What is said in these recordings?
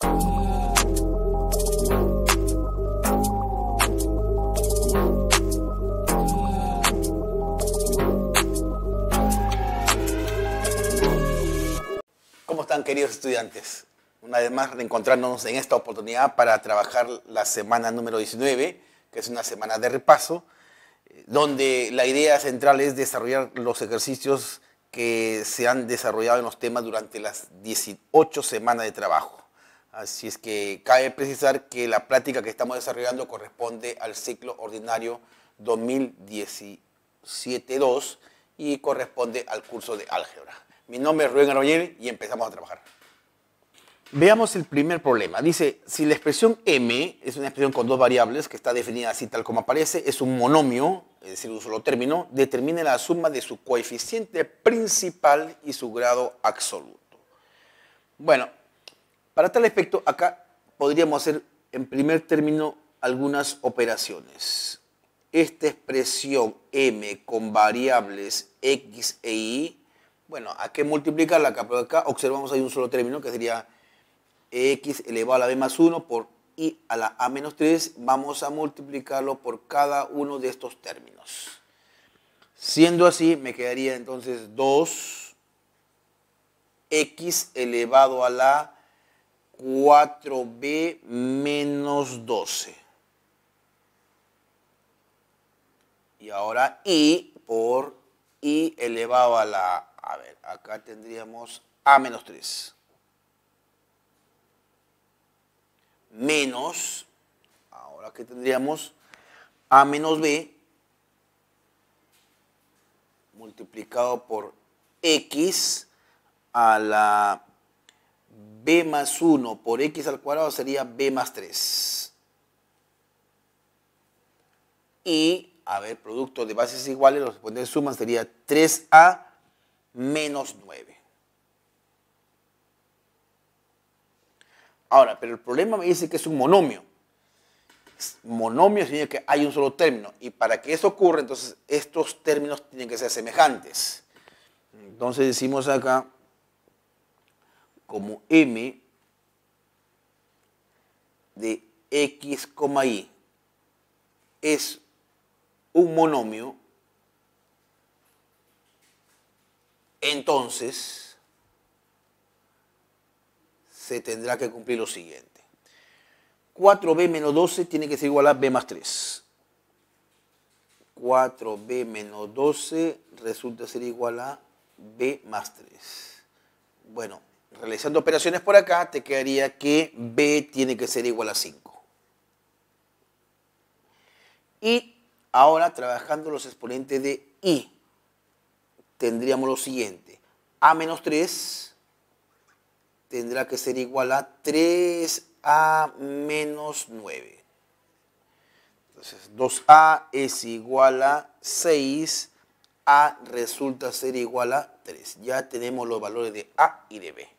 ¿Cómo están queridos estudiantes? Una vez más reencontrándonos en esta oportunidad para trabajar la semana número 19, que es una semana de repaso, donde la idea central es desarrollar los ejercicios que se han desarrollado en los temas durante las 18 semanas de trabajo. Así es que cabe precisar que la plática que estamos desarrollando corresponde al ciclo ordinario 2017-2 y corresponde al curso de álgebra. Mi nombre es Rubén Arroyel y empezamos a trabajar. Veamos el primer problema. Dice, si la expresión m es una expresión con dos variables que está definida así tal como aparece, es un monomio, es decir, un solo término, determine la suma de su coeficiente principal y su grado absoluto. Bueno, para tal efecto, acá podríamos hacer en primer término algunas operaciones. Esta expresión m con variables x e y, bueno, ¿a qué multiplicarla acá? Pero acá observamos hay un solo término que sería x elevado a la b más 1 por y a la a menos 3. Vamos a multiplicarlo por cada uno de estos términos. Siendo así, me quedaría entonces 2x elevado a la 4b menos 12. Y ahora i por i elevado a la... A ver, acá tendríamos a menos 3. Menos, ahora que tendríamos a menos b multiplicado por x a la b más 1 por x al cuadrado sería b más 3. Y, a ver, producto de bases iguales, los de sumas sería 3a menos 9. Ahora, pero el problema me dice que es un monomio. Monomio significa que hay un solo término. Y para que eso ocurra, entonces estos términos tienen que ser semejantes. Entonces decimos acá como m de x, y es un monomio, entonces se tendrá que cumplir lo siguiente. 4b menos 12 tiene que ser igual a b más 3. 4b menos 12 resulta ser igual a b más 3. Bueno, realizando operaciones por acá, te quedaría que B tiene que ser igual a 5. Y ahora, trabajando los exponentes de I, tendríamos lo siguiente. A menos 3 tendrá que ser igual a 3A menos 9. Entonces, 2A es igual a 6. A resulta ser igual a 3. Ya tenemos los valores de A y de B.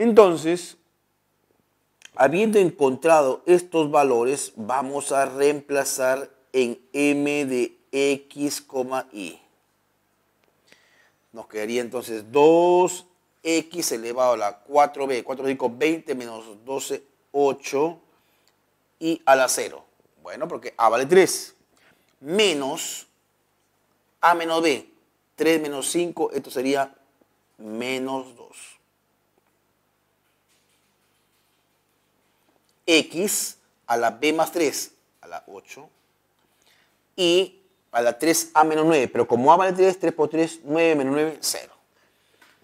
Entonces, habiendo encontrado estos valores, vamos a reemplazar en m de x, y. Nos quedaría entonces 2x elevado a la 4b, 4 5, 20 menos 12, 8 y a la 0. Bueno, porque a vale 3. Menos a menos b, 3 menos 5, esto sería menos 2. x a la b más 3 a la 8 y a la 3a menos 9. Pero como a vale 3, 3 por 3, 9 menos 9, 0.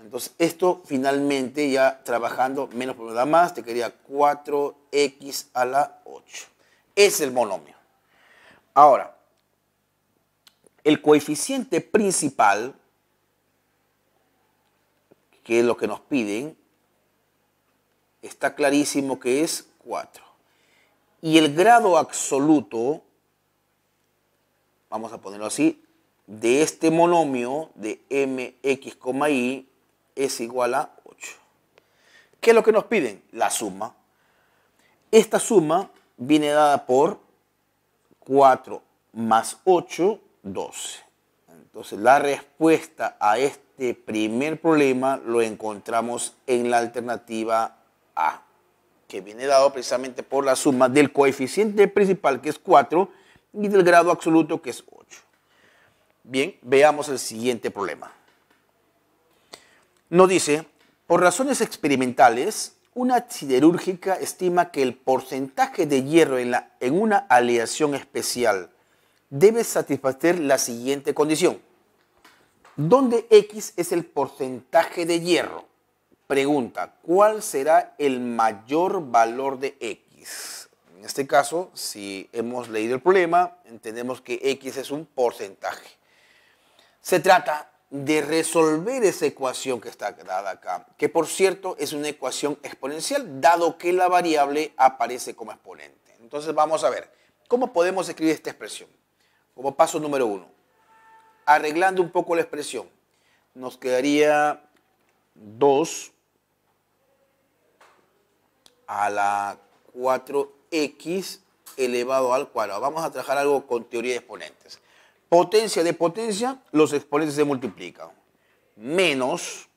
Entonces esto finalmente ya trabajando menos por nada más te quería 4x a la 8. Es el monomio. Ahora, el coeficiente principal, que es lo que nos piden, está clarísimo que es y el grado absoluto, vamos a ponerlo así, de este monomio de mx, y es igual a 8. ¿Qué es lo que nos piden? La suma. Esta suma viene dada por 4 más 8, 12. Entonces la respuesta a este primer problema lo encontramos en la alternativa A que viene dado precisamente por la suma del coeficiente principal, que es 4, y del grado absoluto, que es 8. Bien, veamos el siguiente problema. Nos dice, por razones experimentales, una siderúrgica estima que el porcentaje de hierro en, la, en una aleación especial debe satisfacer la siguiente condición, donde X es el porcentaje de hierro Pregunta, ¿cuál será el mayor valor de X? En este caso, si hemos leído el problema, entendemos que X es un porcentaje. Se trata de resolver esa ecuación que está dada acá, que por cierto es una ecuación exponencial, dado que la variable aparece como exponente. Entonces vamos a ver, ¿cómo podemos escribir esta expresión? Como paso número uno, arreglando un poco la expresión, nos quedaría 2 a la 4x elevado al cuadrado. Vamos a trabajar algo con teoría de exponentes. Potencia de potencia, los exponentes se multiplican. Menos,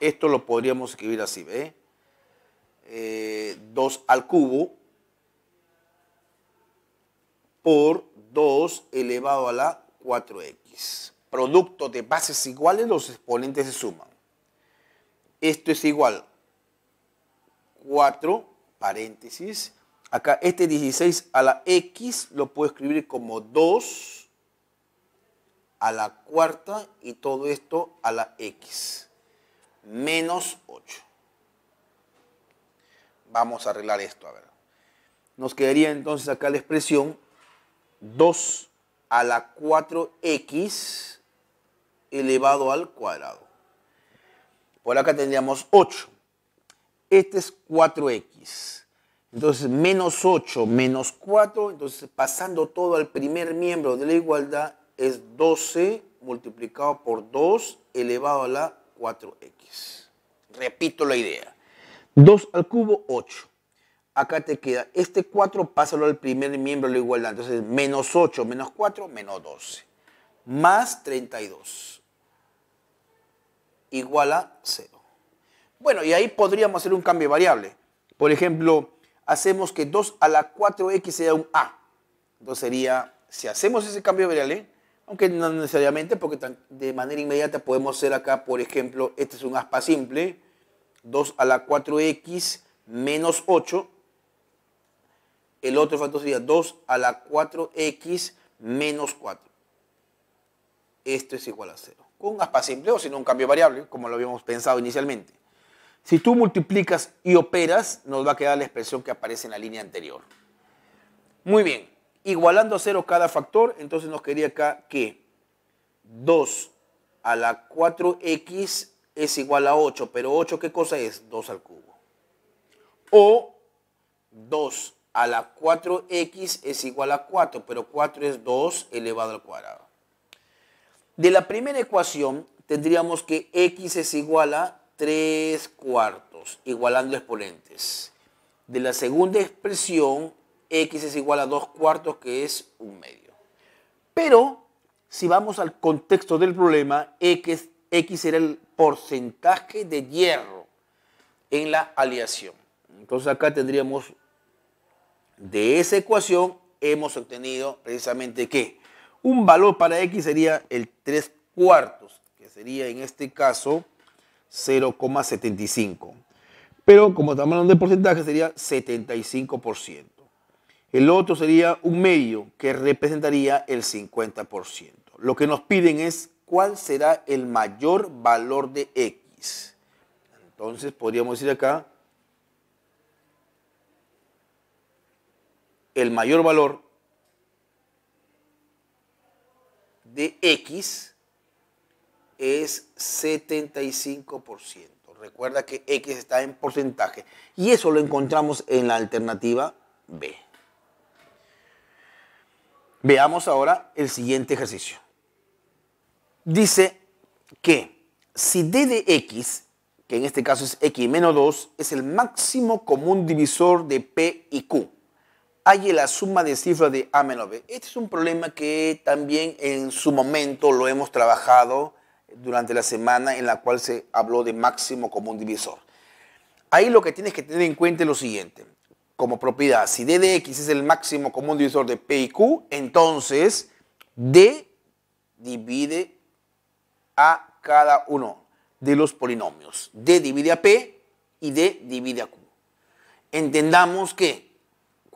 esto lo podríamos escribir así, ¿ve? 2 eh, al cubo por 2 elevado a la 4x. Producto de bases iguales, los exponentes se suman. Esto es igual 4 paréntesis. Acá este 16 a la X lo puedo escribir como 2 a la cuarta y todo esto a la X. Menos 8. Vamos a arreglar esto, a ver. Nos quedaría entonces acá la expresión 2 a la 4X elevado al cuadrado. Por acá tendríamos 8. Este es 4x. Entonces, menos 8 menos 4, entonces pasando todo al primer miembro de la igualdad es 12 multiplicado por 2 elevado a la 4x. Repito la idea. 2 al cubo, 8. Acá te queda este 4, pásalo al primer miembro de la igualdad. Entonces, menos 8 menos 4, menos 12. Más 32 igual a 0. Bueno, y ahí podríamos hacer un cambio de variable. Por ejemplo, hacemos que 2 a la 4x sea un a. Entonces sería, si hacemos ese cambio de variable, aunque no necesariamente, porque de manera inmediata podemos hacer acá, por ejemplo, este es un aspa simple, 2 a la 4x menos 8. El otro factor sería 2 a la 4x menos 4. Esto es igual a 0 con un si sino un cambio variable, como lo habíamos pensado inicialmente. Si tú multiplicas y operas, nos va a quedar la expresión que aparece en la línea anterior. Muy bien, igualando a cero cada factor, entonces nos quería acá que 2 a la 4x es igual a 8, pero 8 ¿qué cosa es? 2 al cubo. O 2 a la 4x es igual a 4, pero 4 es 2 elevado al cuadrado. De la primera ecuación tendríamos que x es igual a 3 cuartos, igualando exponentes. De la segunda expresión, x es igual a 2 cuartos, que es un medio. Pero, si vamos al contexto del problema, x, x era el porcentaje de hierro en la aleación. Entonces acá tendríamos, de esa ecuación, hemos obtenido precisamente que un valor para X sería el 3 cuartos, que sería en este caso 0,75. Pero como estamos hablando de porcentaje, sería 75%. El otro sería un medio, que representaría el 50%. Lo que nos piden es cuál será el mayor valor de X. Entonces podríamos decir acá, el mayor valor de X es 75%. Recuerda que X está en porcentaje. Y eso lo encontramos en la alternativa B. Veamos ahora el siguiente ejercicio. Dice que si D de X, que en este caso es X menos 2, es el máximo común divisor de P y Q hay la suma de cifras de A menos B. Este es un problema que también en su momento lo hemos trabajado durante la semana en la cual se habló de máximo común divisor. Ahí lo que tienes que tener en cuenta es lo siguiente. Como propiedad, si D de X es el máximo común divisor de P y Q, entonces D divide a cada uno de los polinomios. D divide a P y D divide a Q. Entendamos que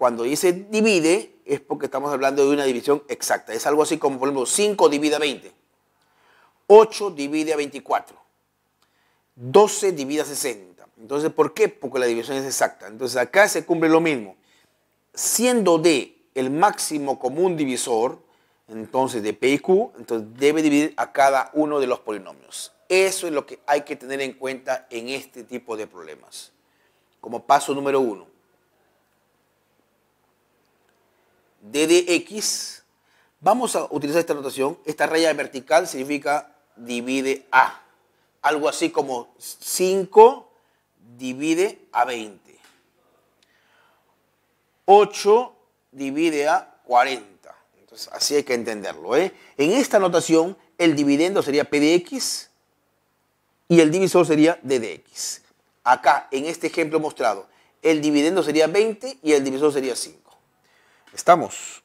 cuando dice divide, es porque estamos hablando de una división exacta. Es algo así como, por ejemplo, 5 divide a 20, 8 divide a 24, 12 divide a 60. Entonces, ¿por qué? Porque la división es exacta. Entonces, acá se cumple lo mismo. Siendo D el máximo común divisor, entonces de P y Q, entonces debe dividir a cada uno de los polinomios. Eso es lo que hay que tener en cuenta en este tipo de problemas. Como paso número uno. ddx vamos a utilizar esta notación. Esta raya vertical significa divide a. Algo así como 5 divide a 20. 8 divide a 40. Entonces, así hay que entenderlo. ¿eh? En esta notación, el dividendo sería p y el divisor sería d Acá, en este ejemplo mostrado, el dividendo sería 20 y el divisor sería 5. Estamos.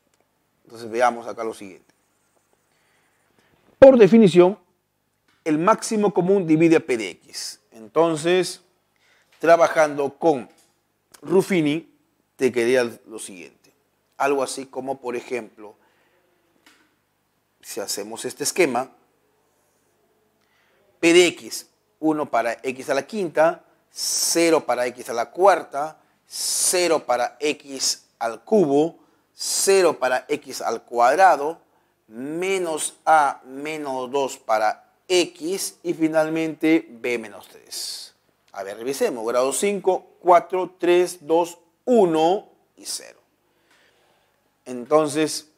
Entonces veamos acá lo siguiente. Por definición, el máximo común divide a x. Entonces, trabajando con Ruffini, te quería lo siguiente. Algo así como, por ejemplo, si hacemos este esquema, P de x, 1 para x a la quinta, 0 para x a la cuarta, 0 para x al cubo, 0 para x al cuadrado, menos a menos 2 para x y finalmente b menos 3. A ver, revisemos. Grado 5, 4, 3, 2, 1 y 0. Entonces,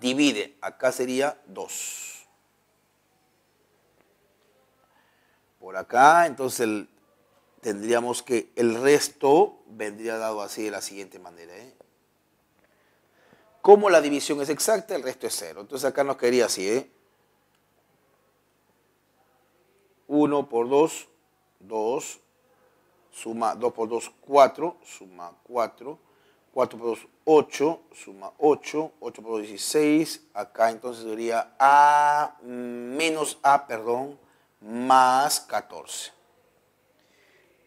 divide. Acá sería 2. Por acá, entonces tendríamos que el resto vendría dado así de la siguiente manera. ¿eh? Como la división es exacta, el resto es cero. Entonces acá nos quedaría así, ¿eh? 1 por 2, 2, suma 2 por 2, 4, suma 4, 4 por 2, 8, suma 8, 8 por 2, 16, acá entonces sería A menos A, perdón, más 14.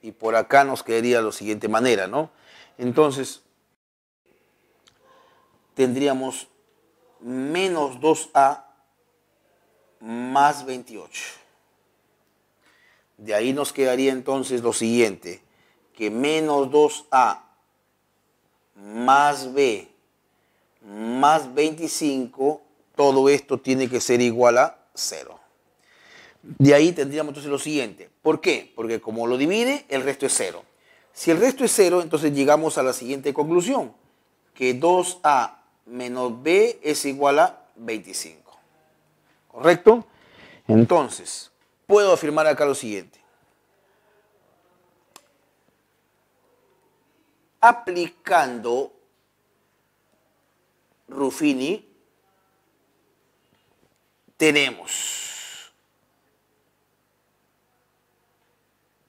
Y por acá nos quedaría de la siguiente manera, ¿no? Entonces, tendríamos menos 2A más 28. De ahí nos quedaría entonces lo siguiente, que menos 2A más B más 25, todo esto tiene que ser igual a 0. De ahí tendríamos entonces lo siguiente. ¿Por qué? Porque como lo divide, el resto es 0. Si el resto es 0, entonces llegamos a la siguiente conclusión, que 2A menos b es igual a 25. ¿Correcto? Entonces, puedo afirmar acá lo siguiente. Aplicando Ruffini, tenemos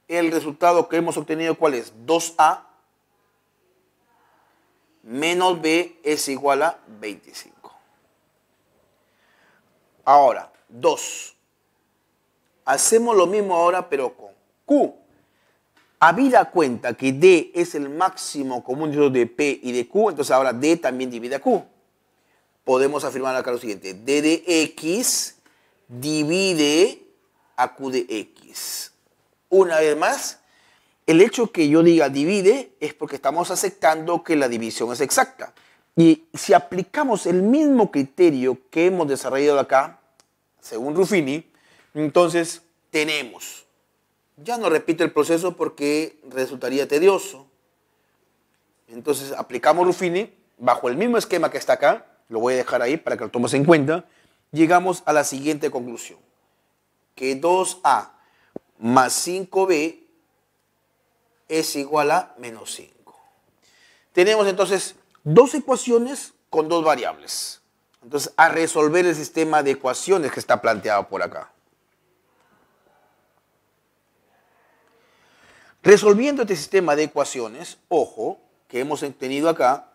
el resultado que hemos obtenido, ¿cuál es? 2A menos b es igual a 25. Ahora, 2. Hacemos lo mismo ahora, pero con q. Habida cuenta que d es el máximo común de p y de q, entonces ahora d también divide a q. Podemos afirmar acá lo siguiente, d de x divide a q de x. Una vez más, el hecho que yo diga divide es porque estamos aceptando que la división es exacta. Y si aplicamos el mismo criterio que hemos desarrollado acá, según Ruffini, entonces tenemos. Ya no repito el proceso porque resultaría tedioso. Entonces aplicamos Ruffini bajo el mismo esquema que está acá, lo voy a dejar ahí para que lo tomes en cuenta, llegamos a la siguiente conclusión, que 2A más 5B es igual a menos 5. Tenemos entonces dos ecuaciones con dos variables. Entonces, a resolver el sistema de ecuaciones que está planteado por acá. Resolviendo este sistema de ecuaciones, ojo, que hemos tenido acá,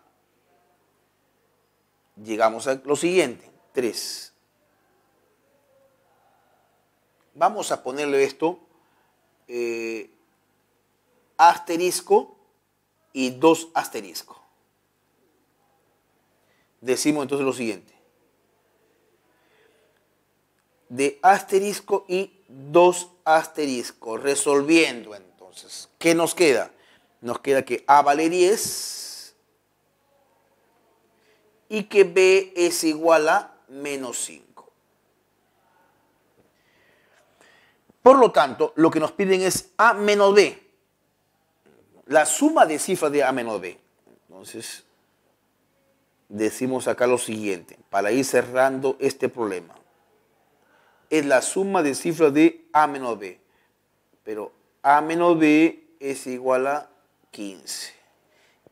llegamos a lo siguiente, 3. Vamos a ponerle esto eh, asterisco y 2 asterisco. Decimos entonces lo siguiente. De asterisco y 2 asterisco. Resolviendo entonces. ¿Qué nos queda? Nos queda que A vale 10 y que B es igual a menos 5. Por lo tanto, lo que nos piden es A menos B la suma de cifras de A menos B. Entonces, decimos acá lo siguiente, para ir cerrando este problema. Es la suma de cifras de A menos B. Pero A menos B es igual a 15.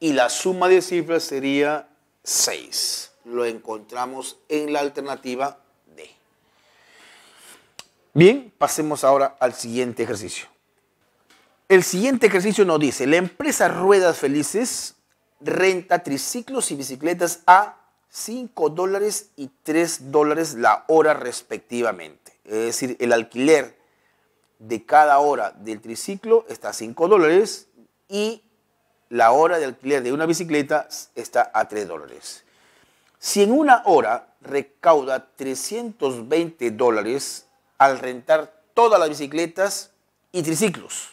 Y la suma de cifras sería 6. Lo encontramos en la alternativa D. Bien, pasemos ahora al siguiente ejercicio. El siguiente ejercicio nos dice, la empresa Ruedas Felices renta triciclos y bicicletas a 5 dólares y 3 dólares la hora respectivamente. Es decir, el alquiler de cada hora del triciclo está a 5 dólares y la hora de alquiler de una bicicleta está a 3 dólares. Si en una hora recauda 320 dólares al rentar todas las bicicletas y triciclos,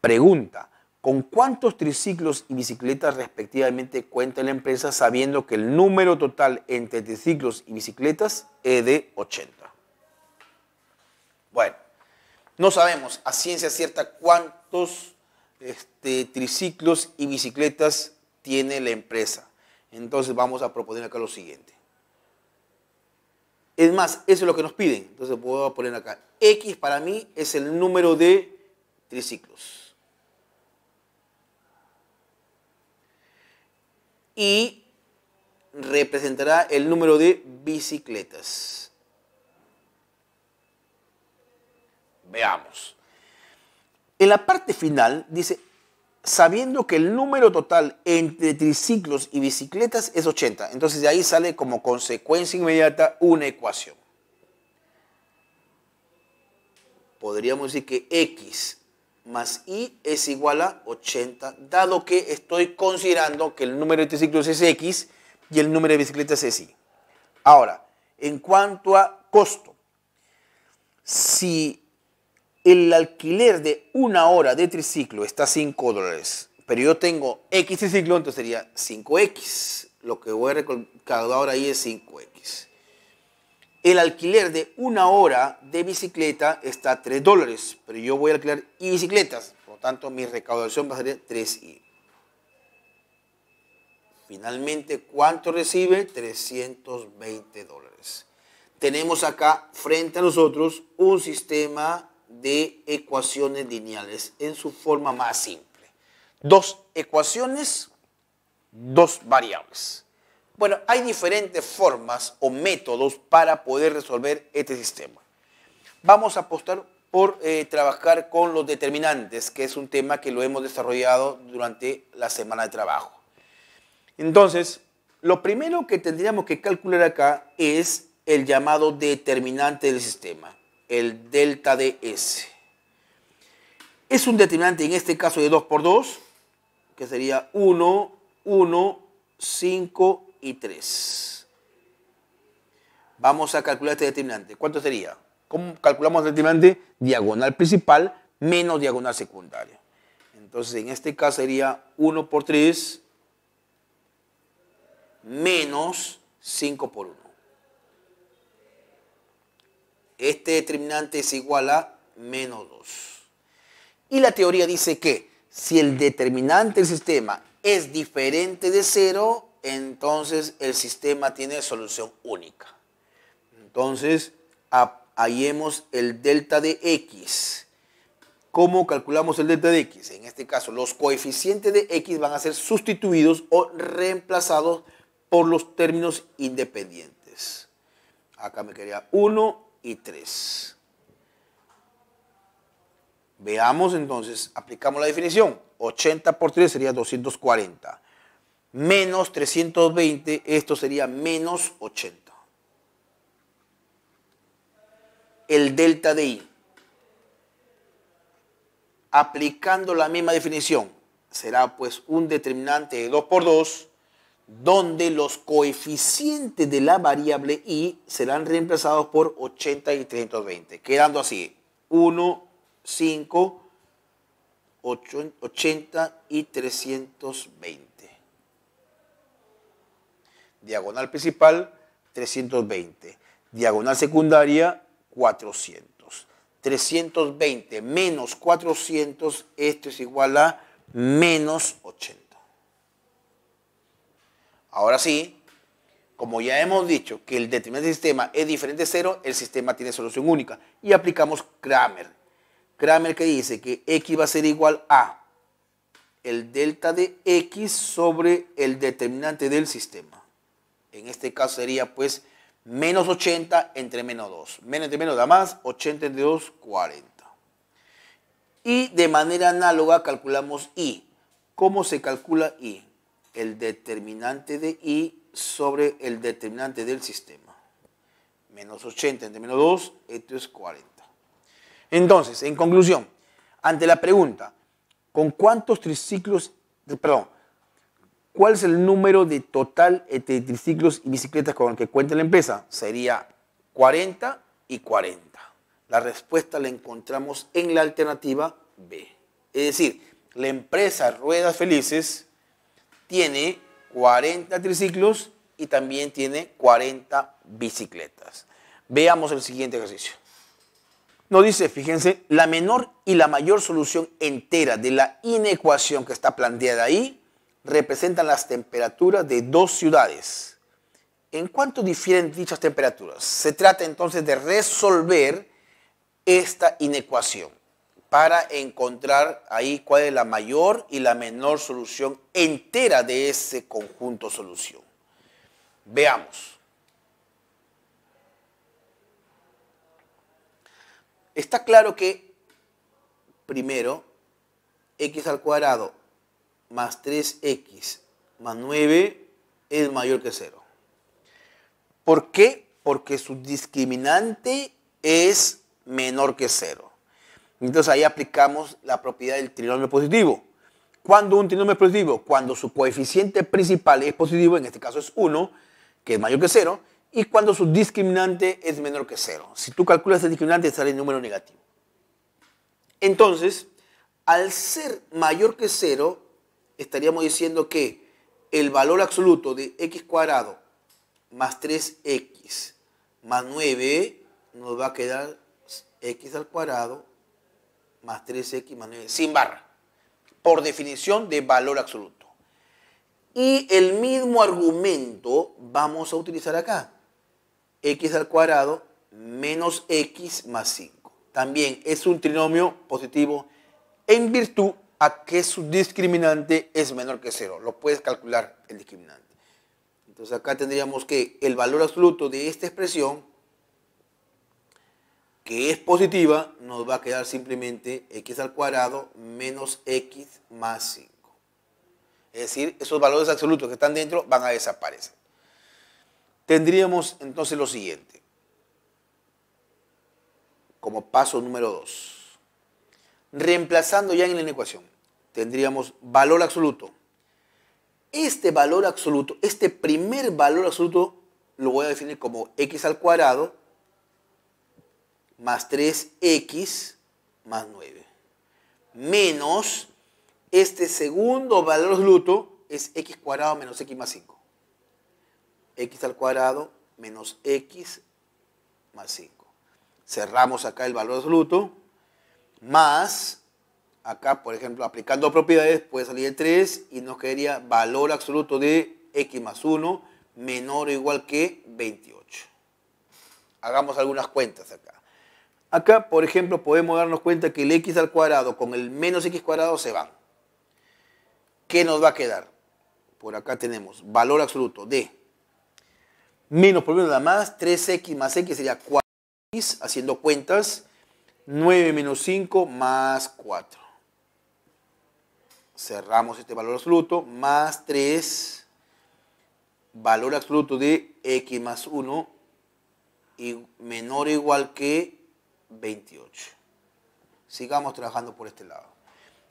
Pregunta, ¿con cuántos triciclos y bicicletas respectivamente cuenta la empresa sabiendo que el número total entre triciclos y bicicletas es de 80? Bueno, no sabemos a ciencia cierta cuántos este, triciclos y bicicletas tiene la empresa. Entonces vamos a proponer acá lo siguiente. Es más, eso es lo que nos piden. Entonces puedo poner acá. X para mí es el número de triciclos. y representará el número de bicicletas. Veamos. En la parte final dice, sabiendo que el número total entre triciclos y bicicletas es 80. Entonces de ahí sale como consecuencia inmediata una ecuación. Podríamos decir que X más Y es igual a 80, dado que estoy considerando que el número de triciclos es x y el número de bicicletas es y. Ahora, en cuanto a costo, si el alquiler de una hora de triciclo está a 5 dólares, pero yo tengo x triciclo, entonces sería 5x. Lo que voy a recalcar ahora ahí es 5x el alquiler de una hora de bicicleta está a 3 dólares, pero yo voy a alquilar y bicicletas, por lo tanto mi recaudación va a ser 3 y. Finalmente, ¿cuánto recibe? 320 dólares. Tenemos acá frente a nosotros un sistema de ecuaciones lineales en su forma más simple. Dos ecuaciones, dos variables. Bueno, hay diferentes formas o métodos para poder resolver este sistema. Vamos a apostar por eh, trabajar con los determinantes, que es un tema que lo hemos desarrollado durante la semana de trabajo. Entonces, lo primero que tendríamos que calcular acá es el llamado determinante del sistema, el delta de S. Es un determinante en este caso de 2 por 2, que sería 1, 1, 5 y 3. Vamos a calcular este determinante. ¿Cuánto sería? ¿Cómo calculamos el determinante? Diagonal principal menos diagonal secundaria. Entonces, en este caso sería 1 por 3 menos 5 por 1. Este determinante es igual a menos 2. Y la teoría dice que si el determinante del sistema es diferente de 0, entonces el sistema tiene solución única. Entonces, hallemos el delta de x. ¿Cómo calculamos el delta de x? En este caso, los coeficientes de x van a ser sustituidos o reemplazados por los términos independientes. Acá me quedaría 1 y 3. Veamos entonces, aplicamos la definición. 80 por 3 sería 240 menos 320, esto sería menos 80. El delta de I, aplicando la misma definición, será pues un determinante de 2 por 2, donde los coeficientes de la variable i serán reemplazados por 80 y 320, quedando así 1, 5, 80 y 320 diagonal principal 320, diagonal secundaria 400. 320 menos 400, esto es igual a menos 80. Ahora sí, como ya hemos dicho que el determinante del sistema es diferente de cero, el sistema tiene solución única. Y aplicamos Kramer. Kramer que dice que x va a ser igual a el delta de x sobre el determinante del sistema en este caso sería pues menos 80 entre menos 2. Menos entre menos da más, 80 entre 2, 40. Y de manera análoga calculamos I. ¿Cómo se calcula I? El determinante de I sobre el determinante del sistema. Menos 80 entre menos 2, esto es 40. Entonces, en conclusión, ante la pregunta, ¿con cuántos triciclos, perdón, ¿Cuál es el número de total este, de triciclos y bicicletas con el que cuenta la empresa? Sería 40 y 40. La respuesta la encontramos en la alternativa B. Es decir, la empresa Ruedas Felices tiene 40 triciclos y también tiene 40 bicicletas. Veamos el siguiente ejercicio. Nos dice, fíjense, la menor y la mayor solución entera de la inecuación que está planteada ahí representan las temperaturas de dos ciudades. ¿En cuánto difieren dichas temperaturas? Se trata entonces de resolver esta inecuación para encontrar ahí cuál es la mayor y la menor solución entera de ese conjunto solución. Veamos. Está claro que primero x al cuadrado más 3x más 9 es mayor que 0. ¿Por qué? Porque su discriminante es menor que 0. Entonces ahí aplicamos la propiedad del trinomio positivo. Cuando un trinomio es positivo? Cuando su coeficiente principal es positivo, en este caso es 1, que es mayor que 0, y cuando su discriminante es menor que 0. Si tú calculas el discriminante, sale el número negativo. Entonces, al ser mayor que 0, estaríamos diciendo que el valor absoluto de x cuadrado más 3x más 9 nos va a quedar x al cuadrado más 3x más 9 sin barra, por definición de valor absoluto. Y el mismo argumento vamos a utilizar acá, x al cuadrado menos x más 5. También es un trinomio positivo en virtud a que su discriminante es menor que cero. Lo puedes calcular el discriminante. Entonces acá tendríamos que el valor absoluto de esta expresión, que es positiva, nos va a quedar simplemente x al cuadrado menos x más 5. Es decir, esos valores absolutos que están dentro van a desaparecer. Tendríamos entonces lo siguiente, como paso número 2. Reemplazando ya en la ecuación tendríamos valor absoluto. Este valor absoluto, este primer valor absoluto, lo voy a definir como x al cuadrado más 3x más 9. Menos este segundo valor absoluto es x cuadrado menos x más 5. x al cuadrado menos x más 5. Cerramos acá el valor absoluto más acá, por ejemplo, aplicando propiedades, puede salir el 3 y nos quedaría valor absoluto de x más 1 menor o igual que 28. Hagamos algunas cuentas acá. Acá, por ejemplo, podemos darnos cuenta que el x al cuadrado con el menos x cuadrado se va. ¿Qué nos va a quedar? Por acá tenemos valor absoluto de menos por menos nada más, 3x más x sería 4x, haciendo cuentas, 9 menos 5 más 4 cerramos este valor absoluto, más 3, valor absoluto de x más 1 y menor o igual que 28. Sigamos trabajando por este lado.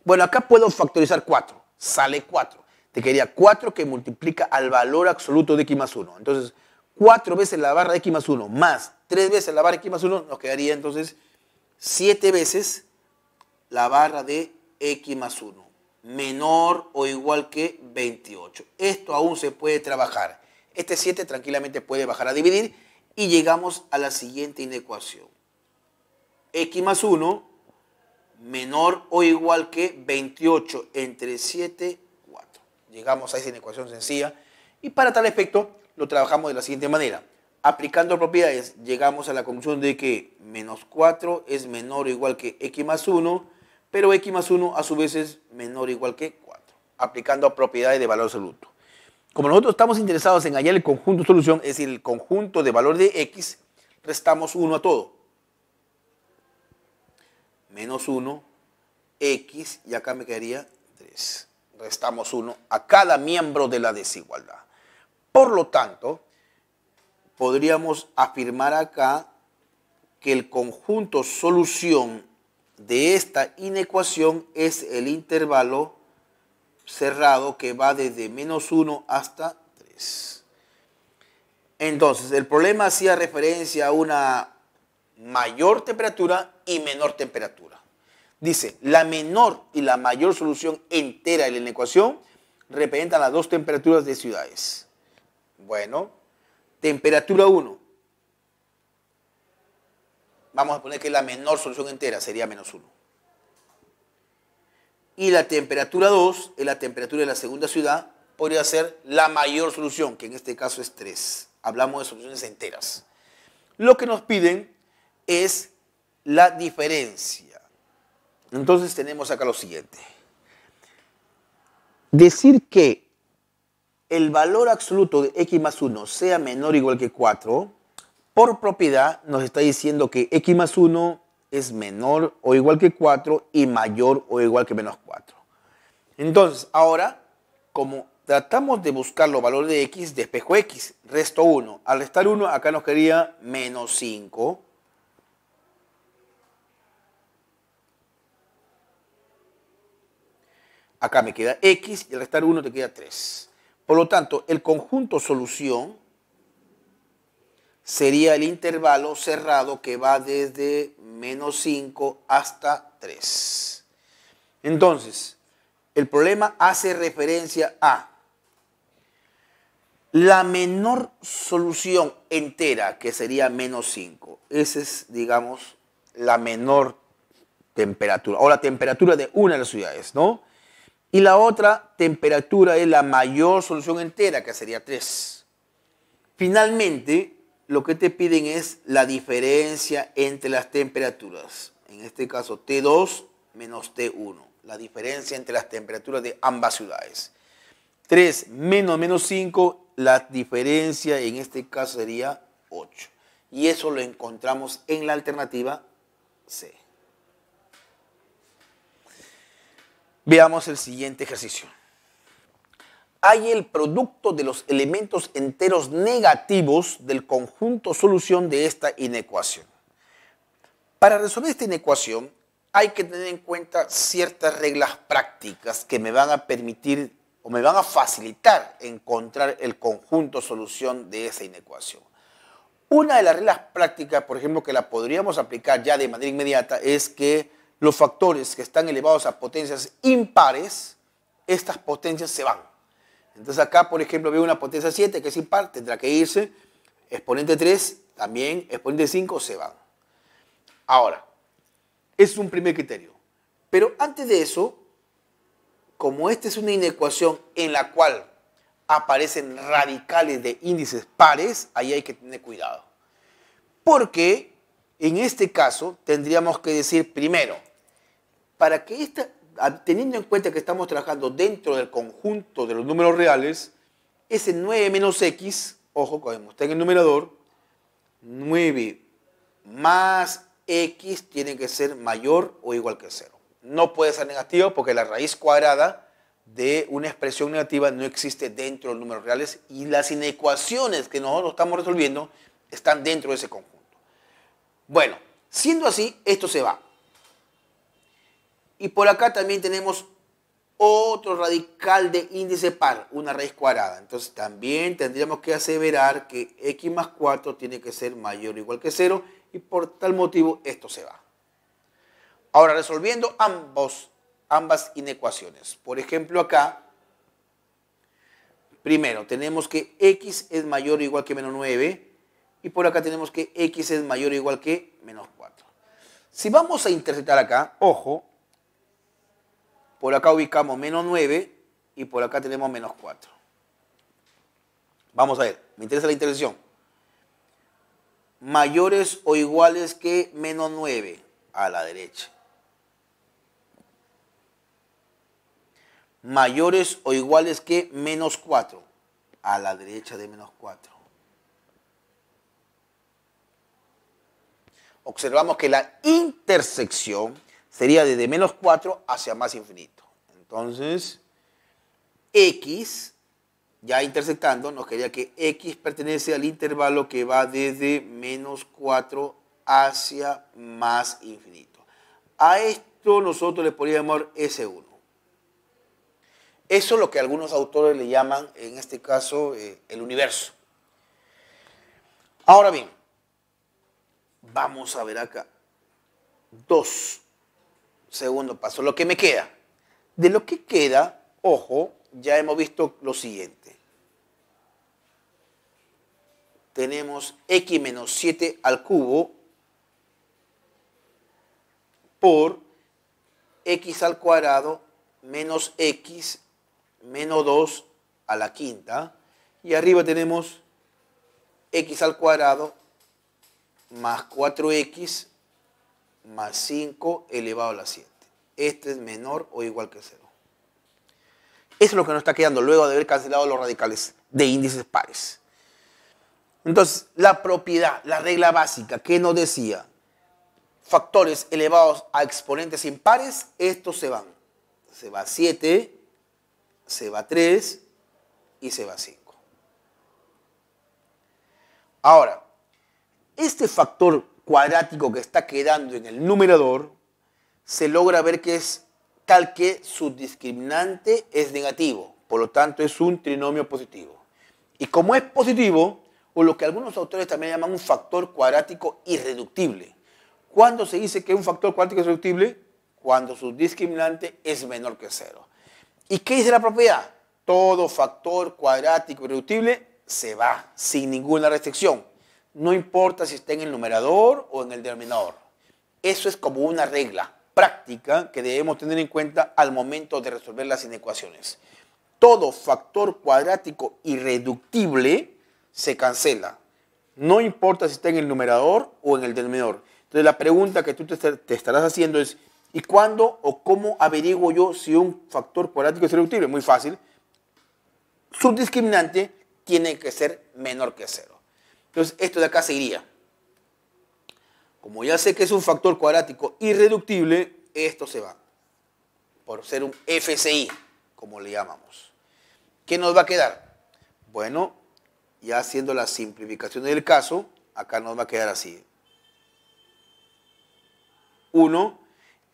Bueno, acá puedo factorizar 4, sale 4. Te quería 4 que multiplica al valor absoluto de x más 1. Entonces, 4 veces la barra de x más 1 más 3 veces la barra de x más 1 nos quedaría entonces 7 veces la barra de x más 1 menor o igual que 28. Esto aún se puede trabajar. Este 7 tranquilamente puede bajar a dividir y llegamos a la siguiente inecuación. x más 1 menor o igual que 28 entre 7, 4. Llegamos a esa inecuación sencilla y para tal efecto lo trabajamos de la siguiente manera. Aplicando propiedades llegamos a la conclusión de que menos 4 es menor o igual que x más 1 pero x más 1 a su vez es menor o igual que 4, aplicando a propiedades de valor absoluto. Como nosotros estamos interesados en hallar el conjunto solución, es decir, el conjunto de valor de x, restamos 1 a todo. Menos 1, x, y acá me quedaría 3. Restamos 1 a cada miembro de la desigualdad. Por lo tanto, podríamos afirmar acá que el conjunto solución de esta inecuación es el intervalo cerrado que va desde menos 1 hasta 3. Entonces, el problema hacía referencia a una mayor temperatura y menor temperatura. Dice, la menor y la mayor solución entera de la inecuación representan las dos temperaturas de ciudades. Bueno, temperatura 1, vamos a poner que la menor solución entera sería menos 1. Y la temperatura 2 es la temperatura de la segunda ciudad, podría ser la mayor solución, que en este caso es 3. Hablamos de soluciones enteras. Lo que nos piden es la diferencia. Entonces tenemos acá lo siguiente. Decir que el valor absoluto de x más 1 sea menor o igual que 4 por propiedad nos está diciendo que x más 1 es menor o igual que 4 y mayor o igual que menos 4. Entonces, ahora, como tratamos de buscar los valores de x, despejo x, resto 1. Al restar 1, acá nos quedaría menos 5. Acá me queda x y al restar 1 te queda 3. Por lo tanto, el conjunto solución sería el intervalo cerrado que va desde menos 5 hasta 3. Entonces, el problema hace referencia a la menor solución entera, que sería menos 5. Esa es, digamos, la menor temperatura, o la temperatura de una de las ciudades, ¿no? Y la otra temperatura es la mayor solución entera, que sería 3. Finalmente, lo que te piden es la diferencia entre las temperaturas. En este caso, T2 menos T1. La diferencia entre las temperaturas de ambas ciudades. 3 menos menos 5, la diferencia en este caso sería 8. Y eso lo encontramos en la alternativa C. Veamos el siguiente ejercicio hay el producto de los elementos enteros negativos del conjunto solución de esta inecuación. Para resolver esta inecuación hay que tener en cuenta ciertas reglas prácticas que me van a permitir o me van a facilitar encontrar el conjunto solución de esa inecuación. Una de las reglas prácticas, por ejemplo, que la podríamos aplicar ya de manera inmediata es que los factores que están elevados a potencias impares, estas potencias se van. Entonces acá, por ejemplo, veo una potencia 7 que es impar, tendrá que irse. Exponente 3 también, exponente 5 se van. Ahora, es un primer criterio. Pero antes de eso, como esta es una inecuación en la cual aparecen radicales de índices pares, ahí hay que tener cuidado. Porque en este caso tendríamos que decir primero, para que esta teniendo en cuenta que estamos trabajando dentro del conjunto de los números reales, ese 9 menos x, ojo, cuando está en el numerador, 9 más x tiene que ser mayor o igual que 0. No puede ser negativo porque la raíz cuadrada de una expresión negativa no existe dentro de los números reales y las inecuaciones que nosotros estamos resolviendo están dentro de ese conjunto. Bueno, siendo así, esto se va. Y por acá también tenemos otro radical de índice par, una raíz cuadrada. Entonces también tendríamos que aseverar que x más 4 tiene que ser mayor o igual que 0 y por tal motivo esto se va. Ahora resolviendo ambos, ambas inecuaciones. Por ejemplo acá, primero tenemos que x es mayor o igual que menos 9 y por acá tenemos que x es mayor o igual que menos 4. Si vamos a interceptar acá, ojo, por acá ubicamos menos 9 y por acá tenemos menos 4. Vamos a ver, me interesa la intersección. Mayores o iguales que menos 9 a la derecha. Mayores o iguales que menos 4 a la derecha de menos 4. Observamos que la intersección sería desde menos 4 hacia más infinito. Entonces, x, ya interceptando, nos quería que x pertenece al intervalo que va desde menos 4 hacia más infinito. A esto nosotros le podríamos llamar S1. Eso es lo que algunos autores le llaman, en este caso, eh, el universo. Ahora bien, vamos a ver acá. 2 segundo paso, lo que me queda. De lo que queda, ojo, ya hemos visto lo siguiente. Tenemos x menos 7 al cubo por x al cuadrado menos x menos 2 a la quinta. Y arriba tenemos x al cuadrado más 4x más 5 elevado a la 7. Este es menor o igual que 0. Eso es lo que nos está quedando luego de haber cancelado los radicales de índices pares. Entonces, la propiedad, la regla básica que nos decía, factores elevados a exponentes impares, estos se van. Se va 7, se va 3 y se va 5. Ahora, este factor cuadrático que está quedando en el numerador, se logra ver que es tal que su discriminante es negativo, por lo tanto es un trinomio positivo. Y como es positivo, o lo que algunos autores también llaman un factor cuadrático irreductible. ¿Cuándo se dice que un factor cuadrático es irreductible? Cuando su discriminante es menor que cero. ¿Y qué dice la propiedad? Todo factor cuadrático irreductible se va sin ninguna restricción. No importa si está en el numerador o en el denominador. Eso es como una regla práctica que debemos tener en cuenta al momento de resolver las inecuaciones. Todo factor cuadrático irreductible se cancela. No importa si está en el numerador o en el denominador. Entonces la pregunta que tú te, estarás haciendo es, ¿y cuándo o cómo averiguo yo si un factor cuadrático es irreductible? Muy fácil. Subdiscriminante tiene que ser menor que cero. Entonces esto de acá se iría. Como ya sé que es un factor cuadrático irreductible, esto se va. Por ser un FCI, como le llamamos. ¿Qué nos va a quedar? Bueno, ya haciendo la simplificación del caso, acá nos va a quedar así. 1.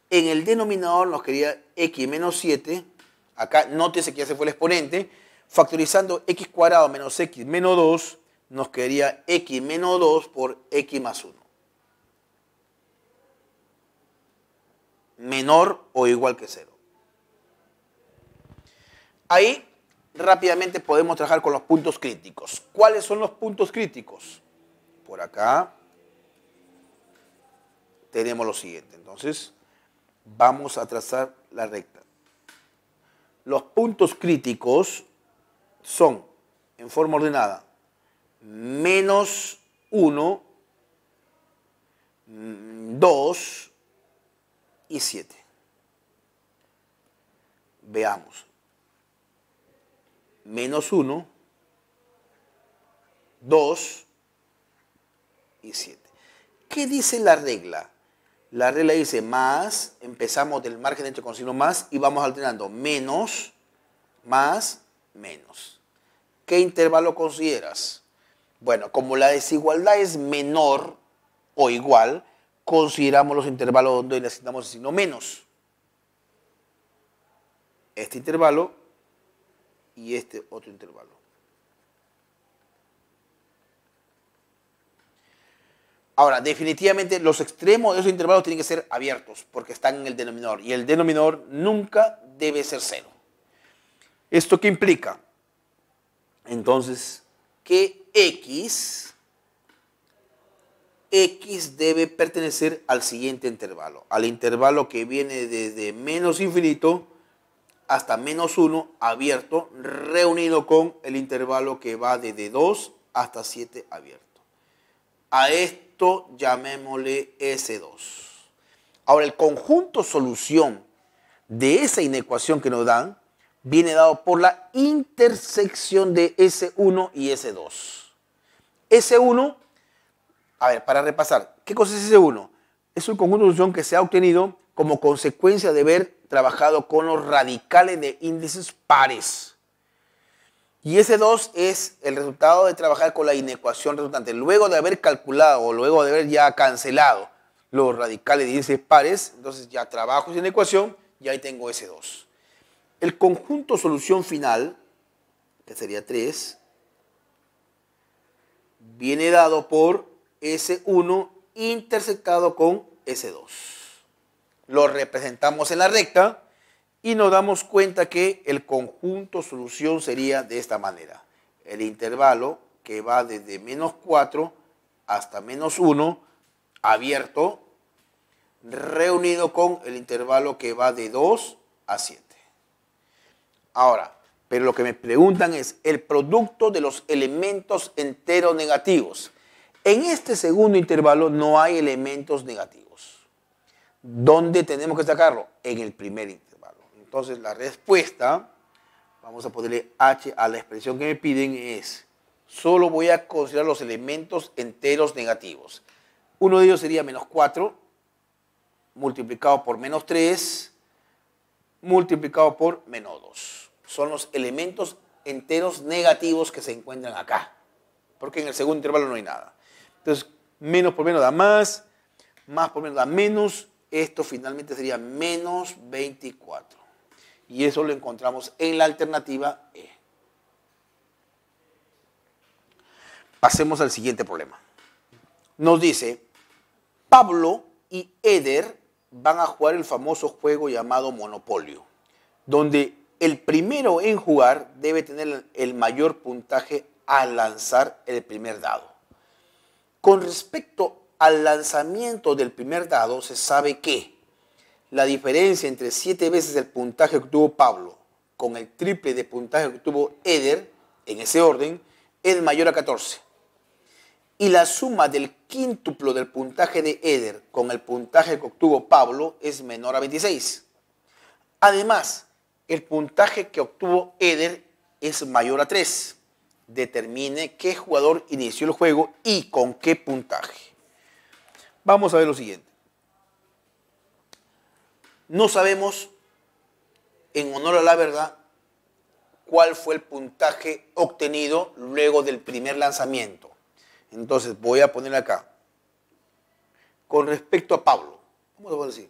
En el denominador nos quería x menos 7. Acá nótese que ya se fue el exponente. Factorizando x cuadrado menos x menos 2 nos quería x menos 2 por x más 1. Menor o igual que 0. Ahí rápidamente podemos trabajar con los puntos críticos. ¿Cuáles son los puntos críticos? Por acá tenemos lo siguiente. Entonces, vamos a trazar la recta. Los puntos críticos son, en forma ordenada, menos 1, 2 mm, y 7. Veamos. Menos 1, 2 y 7. ¿Qué dice la regla? La regla dice más, empezamos del margen entre con signo más y vamos alternando menos, más, menos. ¿Qué intervalo consideras? Bueno, como la desigualdad es menor o igual, consideramos los intervalos donde necesitamos sino el signo menos. Este intervalo y este otro intervalo. Ahora, definitivamente los extremos de esos intervalos tienen que ser abiertos porque están en el denominador y el denominador nunca debe ser cero. ¿Esto qué implica? Entonces, que X, X debe pertenecer al siguiente intervalo, al intervalo que viene desde menos infinito hasta menos 1 abierto, reunido con el intervalo que va desde 2 hasta 7 abierto. A esto llamémosle S2. Ahora, el conjunto solución de esa inecuación que nos dan viene dado por la intersección de S1 y S2. S1, a ver, para repasar, ¿qué cosa es S1? Es un conjunto de solución que se ha obtenido como consecuencia de haber trabajado con los radicales de índices pares. Y S2 es el resultado de trabajar con la inecuación resultante. Luego de haber calculado o luego de haber ya cancelado los radicales de índices pares, entonces ya trabajo sin ecuación y ahí tengo S2 el conjunto solución final, que sería 3, viene dado por S1 intersectado con S2. Lo representamos en la recta y nos damos cuenta que el conjunto solución sería de esta manera. El intervalo que va desde menos 4 hasta menos 1 abierto reunido con el intervalo que va de 2 a 7. Ahora, pero lo que me preguntan es el producto de los elementos enteros negativos. En este segundo intervalo no hay elementos negativos. ¿Dónde tenemos que sacarlo? En el primer intervalo. Entonces la respuesta, vamos a ponerle h a la expresión que me piden, es solo voy a considerar los elementos enteros negativos. Uno de ellos sería menos 4 multiplicado por menos 3 multiplicado por menos 2 son los elementos enteros negativos que se encuentran acá. Porque en el segundo intervalo no hay nada. Entonces, menos por menos da más, más por menos da menos. Esto finalmente sería menos 24. Y eso lo encontramos en la alternativa E. Pasemos al siguiente problema. Nos dice, Pablo y Eder van a jugar el famoso juego llamado Monopolio, donde el primero en jugar debe tener el mayor puntaje al lanzar el primer dado. Con respecto al lanzamiento del primer dado, se sabe que la diferencia entre siete veces el puntaje que obtuvo Pablo con el triple de puntaje que obtuvo Eder, en ese orden, es mayor a 14. Y la suma del quíntuplo del puntaje de Eder con el puntaje que obtuvo Pablo es menor a 26. Además, el puntaje que obtuvo Eder es mayor a 3. Determine qué jugador inició el juego y con qué puntaje. Vamos a ver lo siguiente. No sabemos, en honor a la verdad, cuál fue el puntaje obtenido luego del primer lanzamiento. Entonces voy a poner acá. Con respecto a Pablo, ¿cómo voy a decir,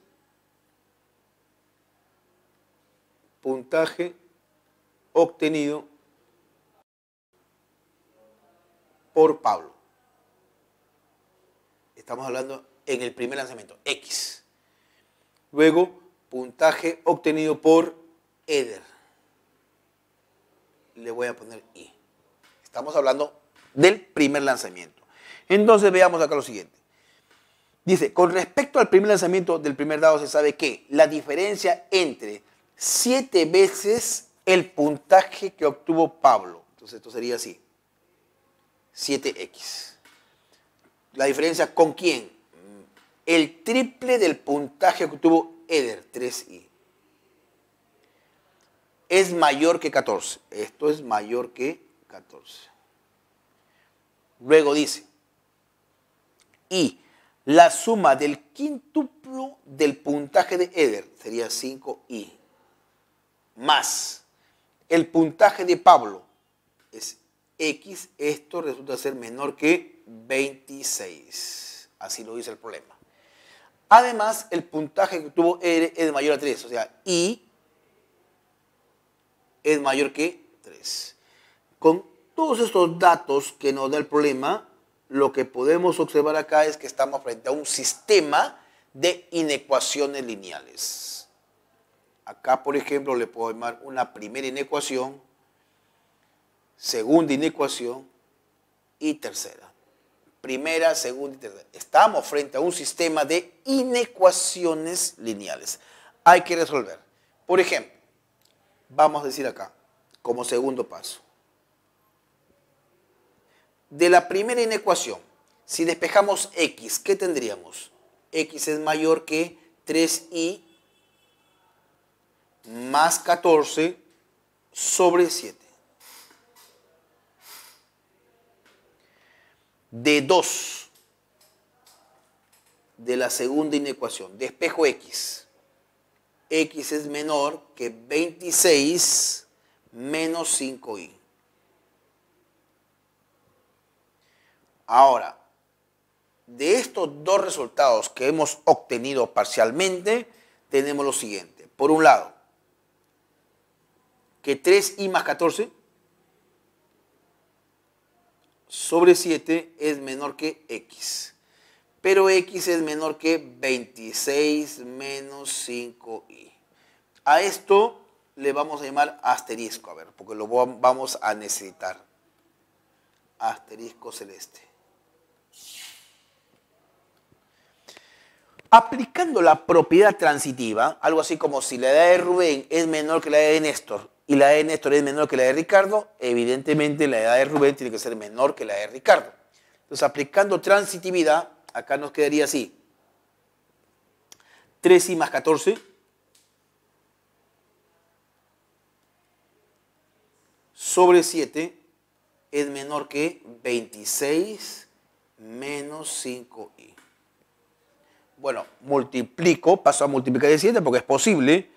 puntaje obtenido por Pablo. Estamos hablando en el primer lanzamiento, X. Luego, puntaje obtenido por Eder. Le voy a poner I. Estamos hablando del primer lanzamiento. Entonces veamos acá lo siguiente. Dice, con respecto al primer lanzamiento del primer dado se sabe que la diferencia entre siete veces el puntaje que obtuvo Pablo. Entonces esto sería así. 7x. La diferencia con quién? El triple del puntaje que obtuvo Eder, 3i. Es mayor que 14. Esto es mayor que 14. Luego dice, y la suma del quintuplo del puntaje de Eder sería 5i más. El puntaje de Pablo es X, esto resulta ser menor que 26. Así lo dice el problema. Además, el puntaje que tuvo R e es mayor a 3, o sea, Y es mayor que 3. Con todos estos datos que nos da el problema, lo que podemos observar acá es que estamos frente a un sistema de inecuaciones lineales. Acá, por ejemplo, le puedo llamar una primera inecuación, segunda inecuación y tercera. Primera, segunda y tercera. Estamos frente a un sistema de inecuaciones lineales. Hay que resolver. Por ejemplo, vamos a decir acá, como segundo paso. De la primera inecuación, si despejamos x, ¿qué tendríamos? x es mayor que 3y más 14 sobre 7. De 2 de la segunda inecuación, despejo x. x es menor que 26 menos 5 i Ahora, de estos dos resultados que hemos obtenido parcialmente, tenemos lo siguiente. Por un lado, que 3i más 14 sobre 7 es menor que x. Pero x es menor que 26 menos 5i. A esto le vamos a llamar asterisco, a ver, porque lo vamos a necesitar. Asterisco celeste. Aplicando la propiedad transitiva, algo así como si la edad de Rubén es menor que la edad de Néstor y la de Néstor es menor que la de Ricardo, evidentemente la edad de Rubén tiene que ser menor que la de Ricardo. Entonces, aplicando transitividad, acá nos quedaría así. 3i más 14 sobre 7 es menor que 26 menos 5i. Bueno, multiplico, paso a multiplicar de 7 porque es posible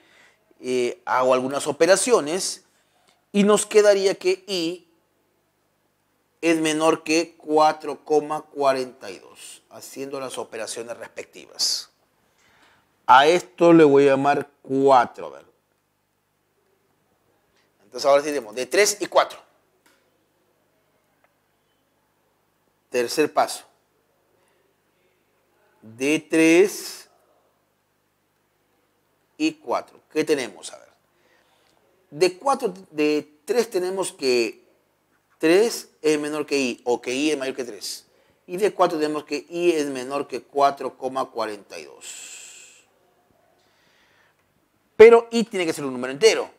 eh, hago algunas operaciones y nos quedaría que I es menor que 4,42, haciendo las operaciones respectivas. A esto le voy a llamar 4. Entonces ahora tenemos de 3 y 4. Tercer paso. de 3 y 4. ¿Qué tenemos? A ver. De 4, de 3 tenemos que 3 es menor que i o que i es mayor que 3. Y de 4 tenemos que i es menor que 4,42. Pero i tiene que ser un número entero,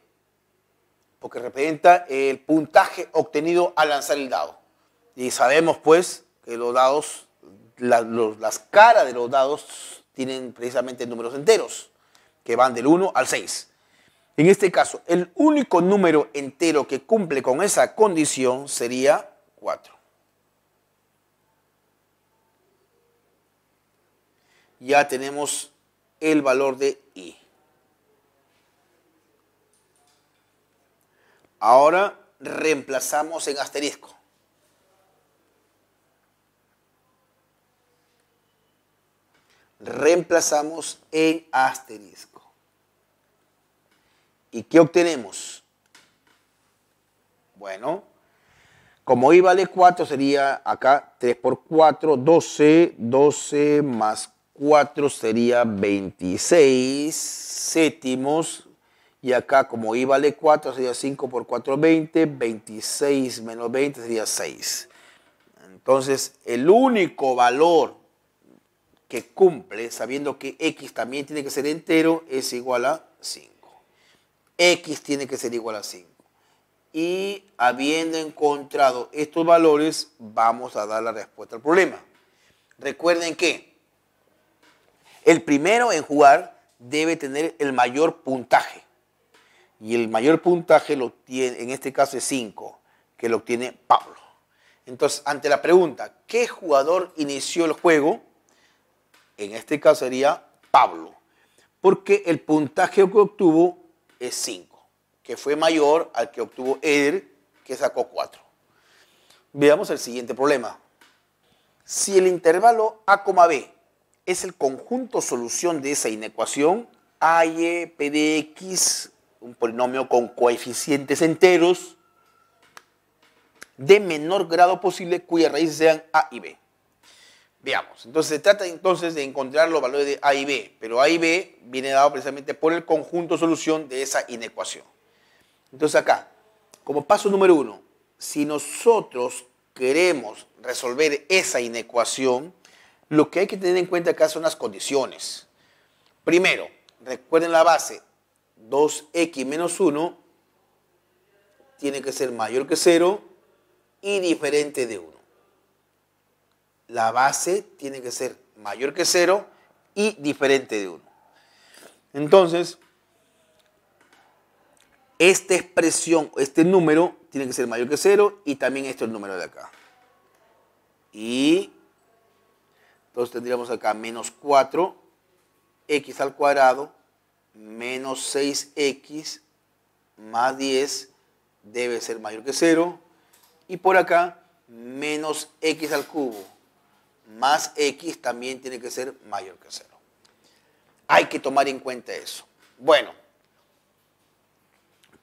porque representa el puntaje obtenido al lanzar el dado. Y sabemos pues que los dados, las caras de los dados tienen precisamente números enteros que van del 1 al 6. En este caso, el único número entero que cumple con esa condición sería 4. Ya tenemos el valor de i. Ahora reemplazamos en asterisco. reemplazamos en asterisco. ¿Y qué obtenemos? Bueno, como i vale 4 sería acá 3 por 4, 12, 12 más 4 sería 26 séptimos. Y acá como i vale 4 sería 5 por 4, 20, 26 menos 20 sería 6. Entonces el único valor que cumple, sabiendo que x también tiene que ser entero, es igual a 5. x tiene que ser igual a 5. Y habiendo encontrado estos valores, vamos a dar la respuesta al problema. Recuerden que el primero en jugar debe tener el mayor puntaje. Y el mayor puntaje lo tiene, en este caso es 5, que lo obtiene Pablo. Entonces, ante la pregunta, ¿qué jugador inició el juego? en este caso sería Pablo, porque el puntaje que obtuvo es 5, que fue mayor al que obtuvo Eder, que sacó 4. Veamos el siguiente problema. Si el intervalo A, B es el conjunto solución de esa inecuación, D, X, un polinomio con coeficientes enteros de menor grado posible cuyas raíces sean A y B. Veamos. Entonces se trata entonces de encontrar los valores de A y B, pero A y B viene dado precisamente por el conjunto solución de esa inecuación. Entonces acá, como paso número uno, si nosotros queremos resolver esa inecuación, lo que hay que tener en cuenta acá son las condiciones. Primero, recuerden la base, 2x menos 1 tiene que ser mayor que 0 y diferente de 1 la base tiene que ser mayor que 0 y diferente de 1. Entonces, esta expresión, este número, tiene que ser mayor que 0 y también esto el número de acá. Y entonces tendríamos acá menos 4x al cuadrado menos 6x más 10 debe ser mayor que 0. Y por acá menos x al cubo más X también tiene que ser mayor que 0. Hay que tomar en cuenta eso. Bueno,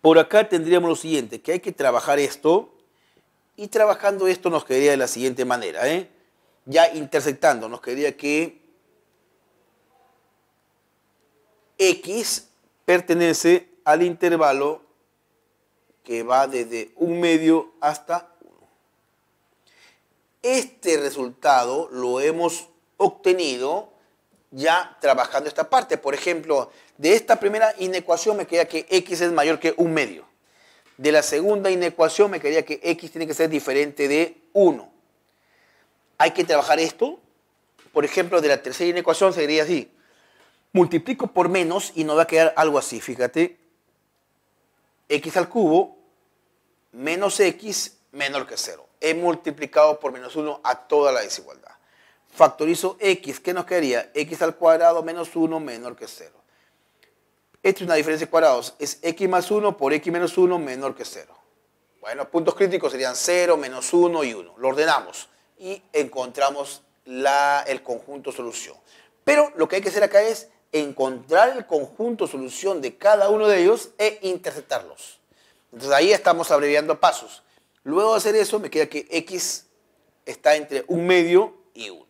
por acá tendríamos lo siguiente, que hay que trabajar esto y trabajando esto nos quedaría de la siguiente manera. ¿eh? Ya intersectando, nos quedaría que X pertenece al intervalo que va desde un medio hasta este resultado lo hemos obtenido ya trabajando esta parte. Por ejemplo, de esta primera inecuación me queda que x es mayor que un medio. De la segunda inecuación me quedaría que x tiene que ser diferente de 1. Hay que trabajar esto. Por ejemplo, de la tercera inecuación sería así. Multiplico por menos y nos va a quedar algo así. Fíjate. x al cubo menos x menor que 0. He multiplicado por menos 1 a toda la desigualdad. Factorizo x, ¿qué nos quedaría? x al cuadrado menos 1 menor que 0. Esta es una diferencia de cuadrados. Es x más 1 por x menos 1 menor que 0. Bueno, puntos críticos serían 0, menos 1 y 1. Lo ordenamos y encontramos la, el conjunto solución. Pero lo que hay que hacer acá es encontrar el conjunto solución de cada uno de ellos e interceptarlos. Entonces ahí estamos abreviando pasos. Luego de hacer eso, me queda que x está entre un medio y 1.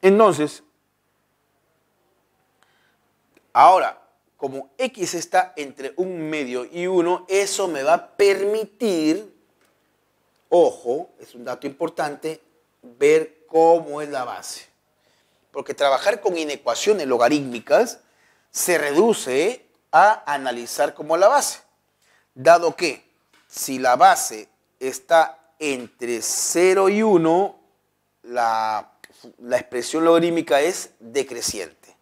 Entonces, ahora, como x está entre un medio y 1, eso me va a permitir, ojo, es un dato importante, ver cómo es la base porque trabajar con inecuaciones logarítmicas se reduce a analizar como la base, dado que si la base está entre 0 y 1, la, expresión logarítmica es decreciente.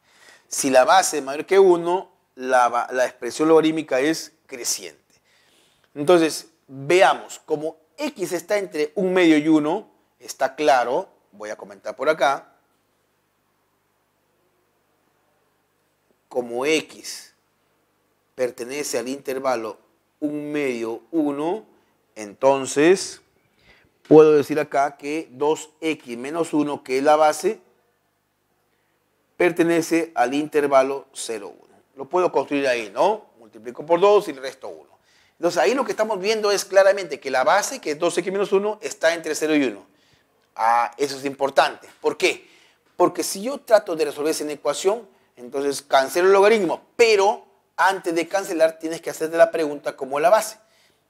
Si la base es mayor que 1, la, expresión logarítmica es creciente. Entonces, veamos, como x está entre 1 medio y 1, está claro, voy a comentar por acá, como X pertenece al intervalo 1 medio 1, entonces puedo decir acá que 2x menos 1, que es la base, pertenece al intervalo 0, 1. Lo puedo construir ahí, ¿no? Multiplico por 2 y el resto 1. Entonces ahí lo que estamos viendo es claramente que la base, que es 2x menos 1, está entre 0 y 1. Ah, eso es importante. ¿Por qué? Porque si yo trato de resolver esa ecuación, entonces, cancelo el logaritmo, pero antes de cancelar tienes que hacerte la pregunta como la base.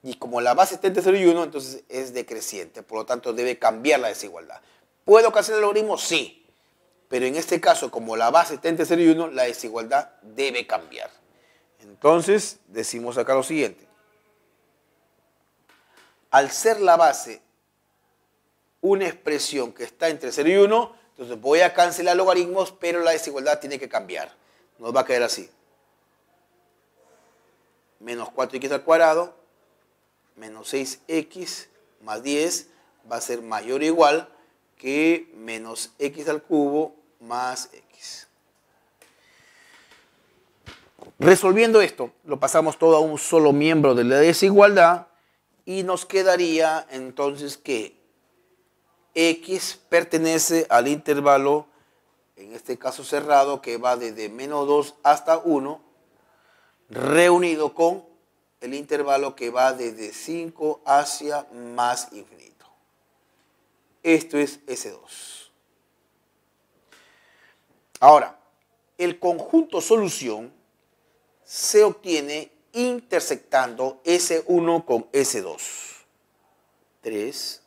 Y como la base está entre 0 y 1, entonces es decreciente, por lo tanto debe cambiar la desigualdad. ¿Puedo cancelar el logaritmo? Sí. Pero en este caso, como la base está entre 0 y 1, la desigualdad debe cambiar. Entonces, decimos acá lo siguiente. Al ser la base una expresión que está entre 0 y 1, entonces voy a cancelar logaritmos, pero la desigualdad tiene que cambiar. Nos va a quedar así. Menos 4x al cuadrado, menos 6x más 10 va a ser mayor o igual que menos x al cubo más x. Resolviendo esto, lo pasamos todo a un solo miembro de la desigualdad y nos quedaría entonces que X pertenece al intervalo, en este caso cerrado, que va desde menos 2 hasta 1, reunido con el intervalo que va desde 5 hacia más infinito. Esto es S2. Ahora, el conjunto solución se obtiene intersectando S1 con S2. 3,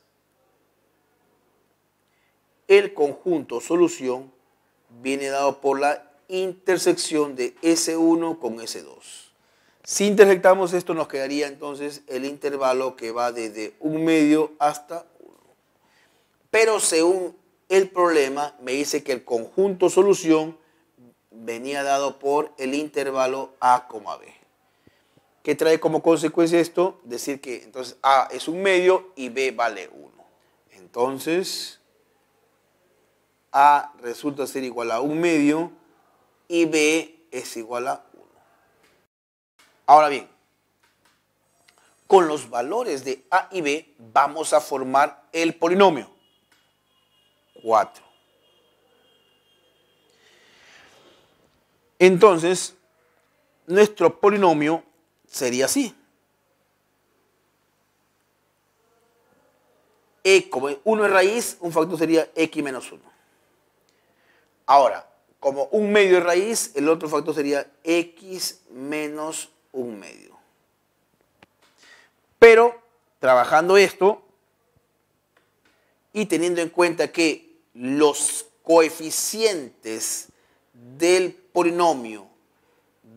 el conjunto solución viene dado por la intersección de S1 con S2. Si intersectamos esto nos quedaría entonces el intervalo que va desde un medio hasta 1. Pero según el problema me dice que el conjunto solución venía dado por el intervalo A, B. ¿Qué trae como consecuencia esto? Decir que entonces A es un medio y B vale 1. Entonces, a resulta ser igual a un medio y B es igual a 1. Ahora bien, con los valores de A y B vamos a formar el polinomio 4. Entonces, nuestro polinomio sería así. E como 1 es raíz, un factor sería x menos 1. Ahora, como un medio de raíz, el otro factor sería x menos un medio. Pero trabajando esto y teniendo en cuenta que los coeficientes del polinomio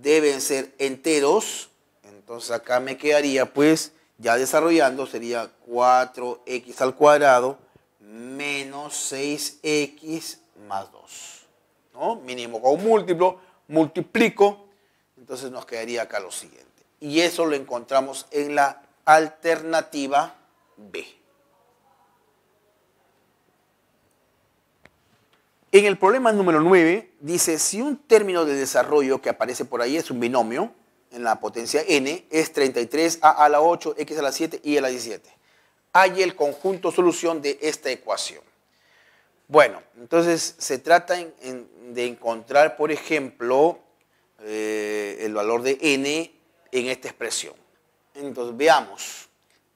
deben ser enteros, entonces acá me quedaría pues ya desarrollando sería 4x al cuadrado menos 6x más 2. Mínimo con múltiplo, multiplico, entonces nos quedaría acá lo siguiente. Y eso lo encontramos en la alternativa B. En el problema número 9 dice, si un término de desarrollo que aparece por ahí es un binomio en la potencia n, es 33 a a la 8, x a la 7 y a la 17. Hay el conjunto solución de esta ecuación. Bueno, entonces se trata en de encontrar, por ejemplo, eh, el valor de n en esta expresión. Entonces, veamos.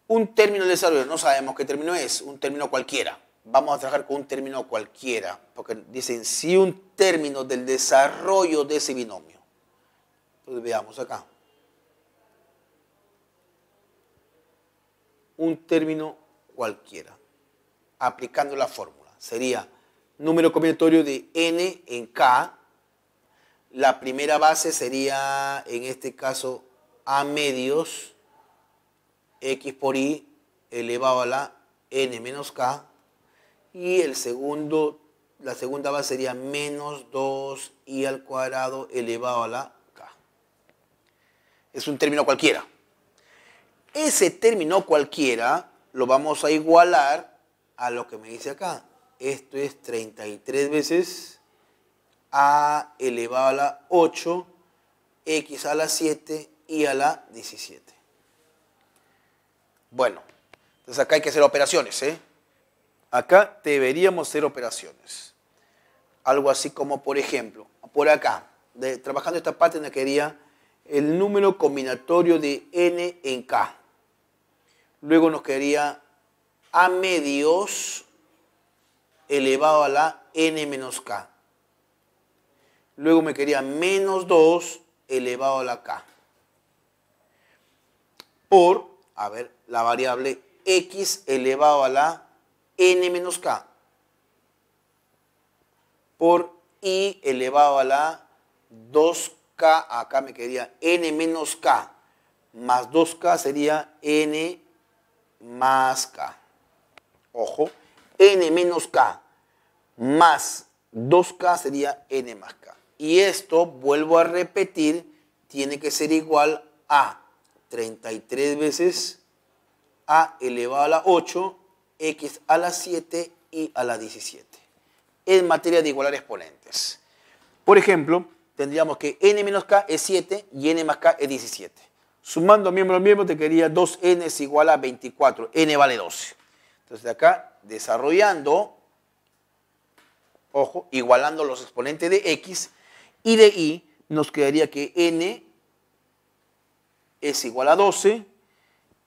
Un término de desarrollo, no sabemos qué término es, un término cualquiera. Vamos a trabajar con un término cualquiera, porque dicen si un término del desarrollo de ese binomio. Entonces, veamos acá. Un término cualquiera, aplicando la fórmula. Sería número combinatorio de n en k. La primera base sería, en este caso, a medios x por i elevado a la n menos k. Y el segundo, la segunda base sería menos 2i al cuadrado elevado a la k. Es un término cualquiera. Ese término cualquiera lo vamos a igualar a lo que me dice acá. Esto es 33 veces a elevado a la 8, x a la 7 y a la 17. Bueno, entonces acá hay que hacer operaciones, ¿eh? Acá deberíamos hacer operaciones. Algo así como, por ejemplo, por acá, de, trabajando esta parte nos quería el número combinatorio de n en k. Luego nos quería a medios elevado a la n menos k. Luego me quería menos 2 elevado a la k. Por, a ver, la variable x elevado a la n menos k. Por y elevado a la 2k, acá me quería n menos k. Más 2k sería n más k. Ojo, n menos k más 2K sería N más K. Y esto, vuelvo a repetir, tiene que ser igual a 33 veces A elevado a la 8, X a la 7 y a la 17. En materia de igualar exponentes. Por ejemplo, tendríamos que N menos K es 7 y N más K es 17. Sumando miembro a miembro te quería 2N es igual a 24. N vale 12. Entonces de acá, desarrollando, ojo, igualando los exponentes de x y de y, nos quedaría que n es igual a 12,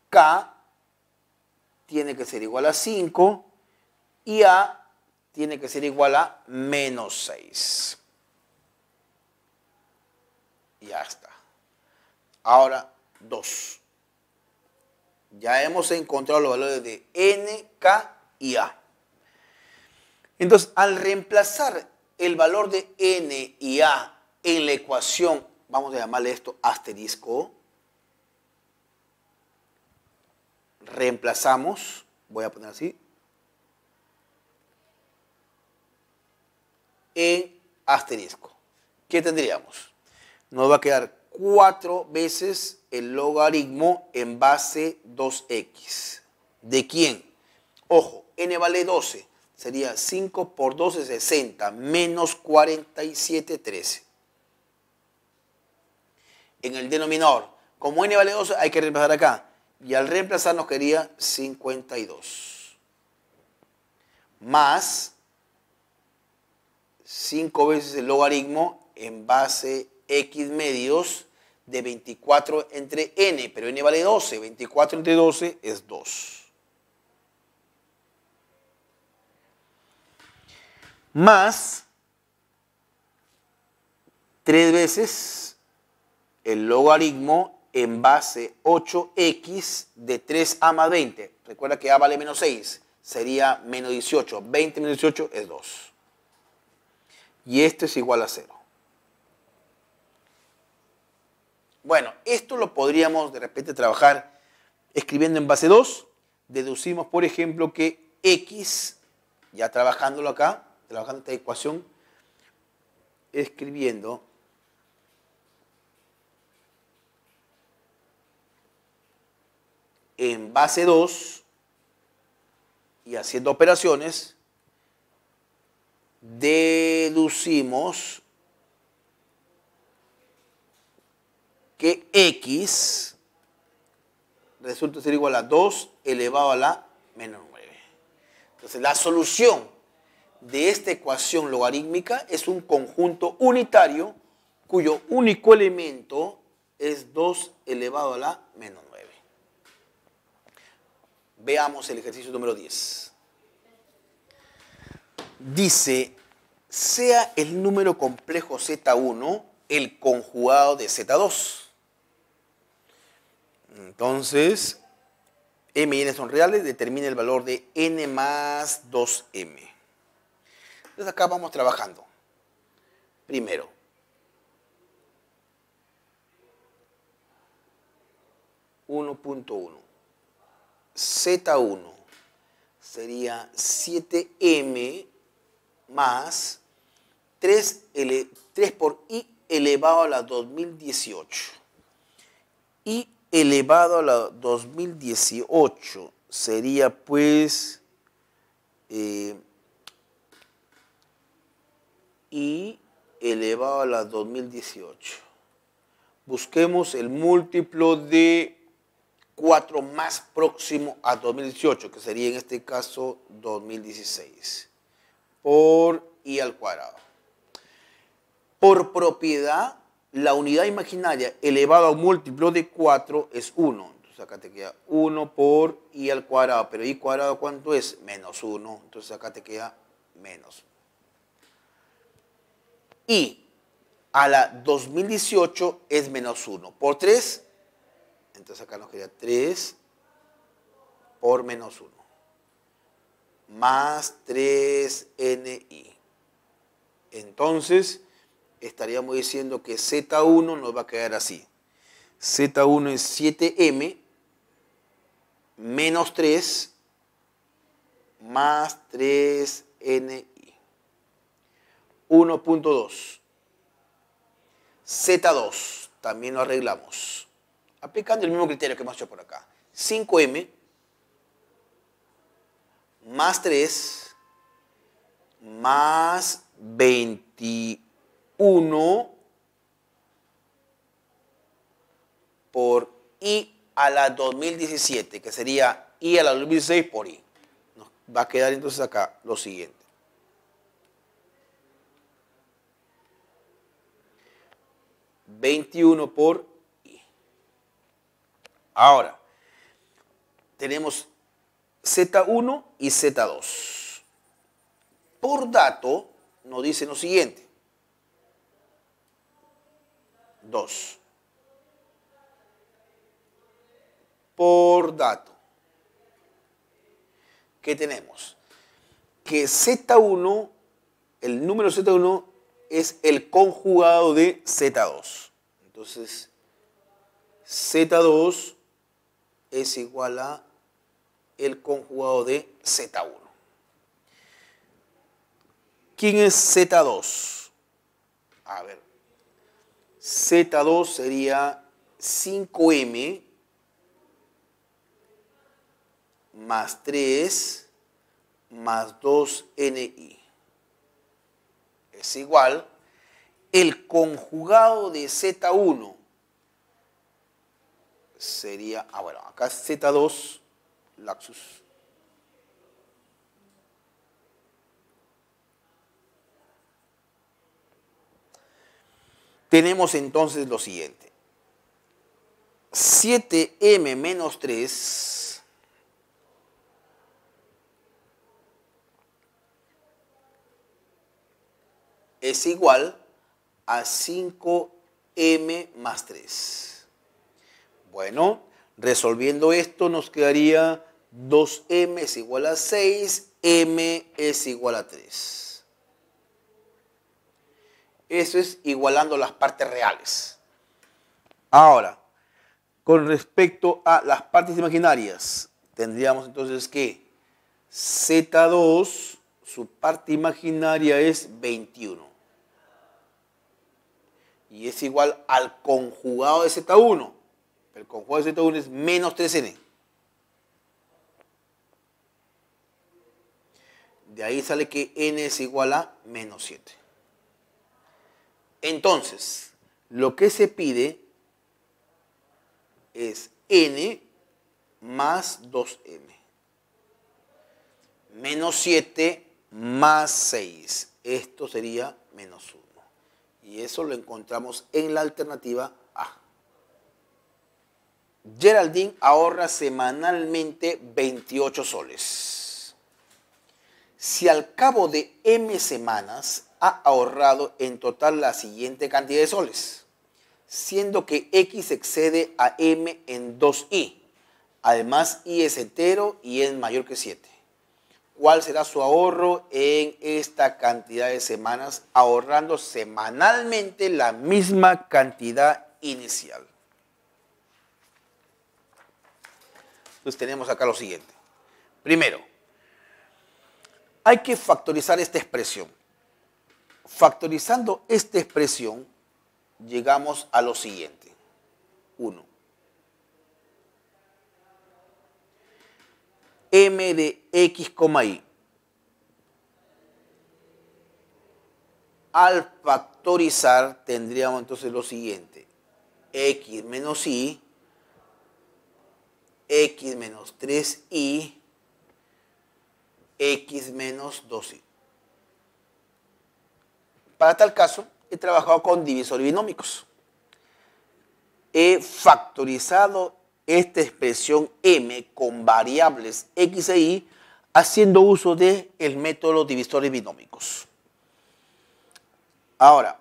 k tiene que ser igual a 5 y a tiene que ser igual a menos 6. Ya está. Ahora 2. Ya hemos encontrado los valores de n, k y a. Entonces, al reemplazar el valor de n y a en la ecuación, vamos a llamarle esto asterisco, reemplazamos, voy a poner así, en asterisco. ¿Qué tendríamos? Nos va a quedar cuatro veces el logaritmo en base 2x. ¿De quién? Ojo, n vale 12 sería 5 por 12, 60, menos 47, 13. En el denominador, como n vale 12, hay que reemplazar acá. Y al reemplazar nos quería 52. Más 5 veces el logaritmo en base x medios de 24 entre n, pero n vale 12, 24 entre 12 es 2. más tres veces el logaritmo en base 8x de 3 a más 20. Recuerda que a vale menos 6, sería menos 18. 20 menos 18 es 2. Y esto es igual a 0. Bueno, esto lo podríamos de repente trabajar escribiendo en base 2. Deducimos, por ejemplo, que x, ya trabajándolo acá, trabajando la ecuación escribiendo en base 2 y haciendo operaciones, deducimos que x resulta ser igual a 2 elevado a la menos 9. Entonces la solución de esta ecuación logarítmica es un conjunto unitario cuyo único elemento es 2 elevado a la menos 9. Veamos el ejercicio número 10. Dice, sea el número complejo Z1 el conjugado de Z2. Entonces, m y n son reales, determina el valor de n más 2m. Entonces acá vamos trabajando. Primero, 1.1 Z1 sería 7m más 3, 3 por i elevado a la 2018. i elevado a la 2018 sería pues eh, y elevado a la 2018. Busquemos el múltiplo de 4 más próximo a 2018, que sería en este caso 2016, por i al cuadrado. Por propiedad, la unidad imaginaria elevada a un múltiplo de 4 es 1. Entonces acá te queda 1 por i al cuadrado, pero i cuadrado cuánto es? Menos 1. Entonces acá te queda menos y a la 2018 es menos 1. Por 3, entonces acá nos queda 3 por menos 1. Más 3ni. Entonces, estaríamos diciendo que Z1 nos va a quedar así. Z1 es 7M menos 3 más 3NI. 1.2. Z2, también lo arreglamos. Aplicando el mismo criterio que hemos hecho por acá. 5M más 3 más 21 por I a la 2017, que sería I a la 2016 por I. Nos va a quedar entonces acá lo siguiente. 21 por I. Ahora, tenemos Z1 y Z2. Por dato, nos dicen lo siguiente. 2. Por dato. ¿Qué tenemos? Que Z1, el número Z1 es el conjugado de Z2. Entonces, Z2 es igual a el conjugado de Z1. ¿Quién es Z2? A ver, Z2 sería 5M más 3 más 2NI es igual, el conjugado de Z1 sería, ah bueno, acá es Z2, laxus. Tenemos entonces lo siguiente. 7m menos 3 es igual a 5m más 3. Bueno, resolviendo esto nos quedaría 2m es igual a 6, m es igual a 3. Eso es igualando las partes reales. Ahora, con respecto a las partes imaginarias, tendríamos entonces que Z2, su parte imaginaria es 21 y es igual al conjugado de Z1. El conjugado de Z1 es menos 3n. De ahí sale que n es igual a menos 7. Entonces, lo que se pide es n más 2n. Menos 7 más 6. Esto sería menos 1. Y eso lo encontramos en la alternativa A. Geraldine ahorra semanalmente 28 soles. Si al cabo de M semanas ha ahorrado en total la siguiente cantidad de soles, siendo que X excede a M en 2I, además I es entero y es mayor que 7 cuál será su ahorro en esta cantidad de semanas, ahorrando semanalmente la misma cantidad inicial. Entonces tenemos acá lo siguiente. Primero, hay que factorizar esta expresión. Factorizando esta expresión, llegamos a lo siguiente. Uno, m de x, y. Al factorizar tendríamos entonces lo siguiente. x menos y, x menos 3 i, x menos 2 i. Para tal caso, he trabajado con divisores binómicos. He factorizado esta expresión m con variables x e y haciendo uso del el método divisores binómicos. Ahora,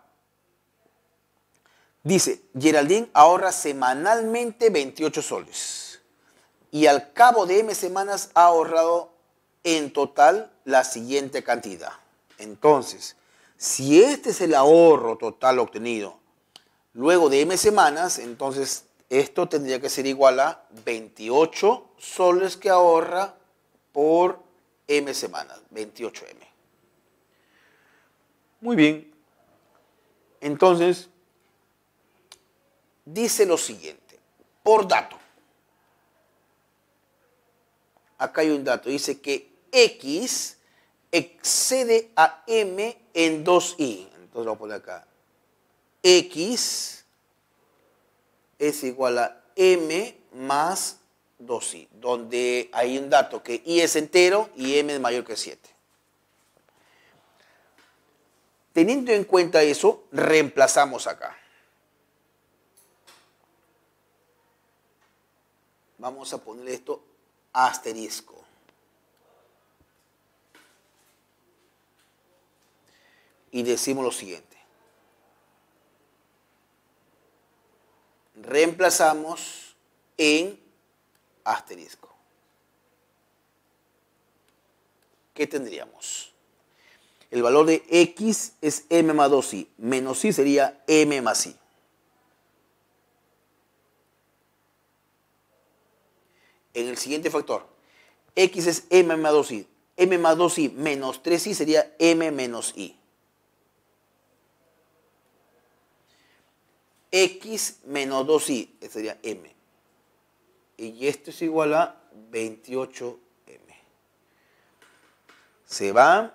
dice, Geraldine ahorra semanalmente 28 soles y al cabo de m semanas ha ahorrado en total la siguiente cantidad. Entonces, si este es el ahorro total obtenido luego de m semanas, entonces esto tendría que ser igual a 28 soles que ahorra por M semanas, 28M. Muy bien. Entonces, dice lo siguiente, por dato. Acá hay un dato, dice que X excede a M en 2I. Entonces lo voy a poner acá. X es igual a m más 2i, donde hay un dato que i es entero y m es mayor que 7. Teniendo en cuenta eso, reemplazamos acá. Vamos a poner esto asterisco. Y decimos lo siguiente. reemplazamos en asterisco. ¿Qué tendríamos? El valor de x es m más 2i, menos Y sería m más Y. En el siguiente factor, x es m más 2i, m más 2i menos 3i sería m menos Y. x menos 2y, sería m. Y esto es igual a 28m. Se va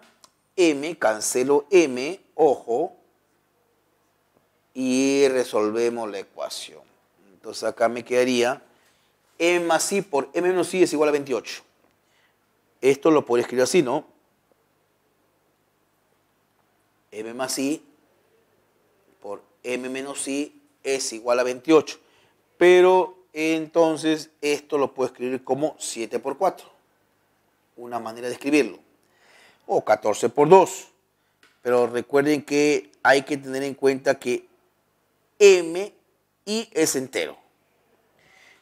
m, cancelo m, ojo, y resolvemos la ecuación. Entonces acá me quedaría m más Y por m menos Y es igual a 28. Esto lo podría escribir así, ¿no? m más i por m menos i es igual a 28. Pero entonces esto lo puedo escribir como 7 por 4. Una manera de escribirlo. O 14 por 2. Pero recuerden que hay que tener en cuenta que m y es entero.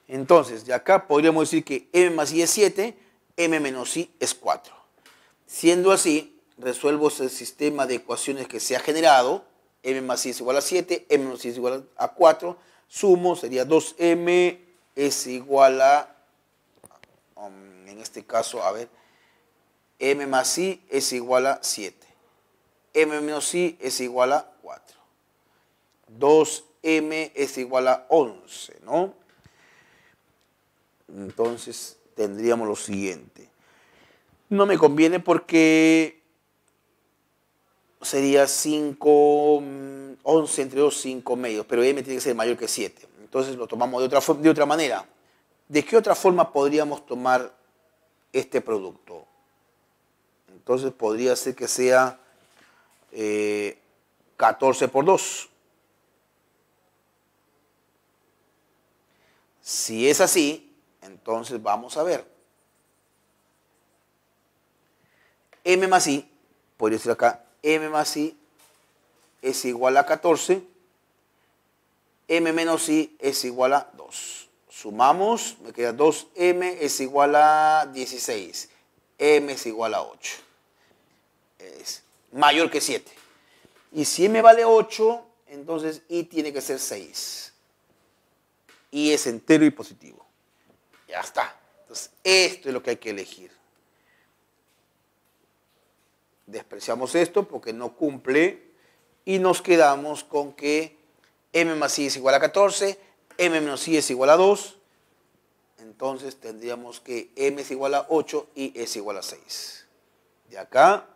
Entonces, de acá podríamos decir que m más i es 7, m menos i es 4. Siendo así, resuelvo el sistema de ecuaciones que se ha generado m más i es igual a 7, m menos es igual a 4, sumo, sería 2m es igual a, um, en este caso, a ver, m más i es igual a 7, m menos i es igual a 4, 2m es igual a 11, ¿no? Entonces tendríamos lo siguiente. No me conviene porque sería 5, 11 mm, entre 2, 5 medios, pero m tiene que ser mayor que 7. Entonces lo tomamos de otra, de otra manera. ¿De qué otra forma podríamos tomar este producto? Entonces podría ser que sea 14 eh, por 2. Si es así, entonces vamos a ver. M más I podría ser acá m más i es igual a 14, m menos i es igual a 2. Sumamos, me queda 2m es igual a 16, m es igual a 8. Es mayor que 7. Y si m vale 8, entonces i tiene que ser 6. i es entero y positivo. Ya está. Entonces, esto es lo que hay que elegir despreciamos esto porque no cumple y nos quedamos con que m más i es igual a 14, m menos i es igual a 2, entonces tendríamos que m es igual a 8 y es igual a 6. De acá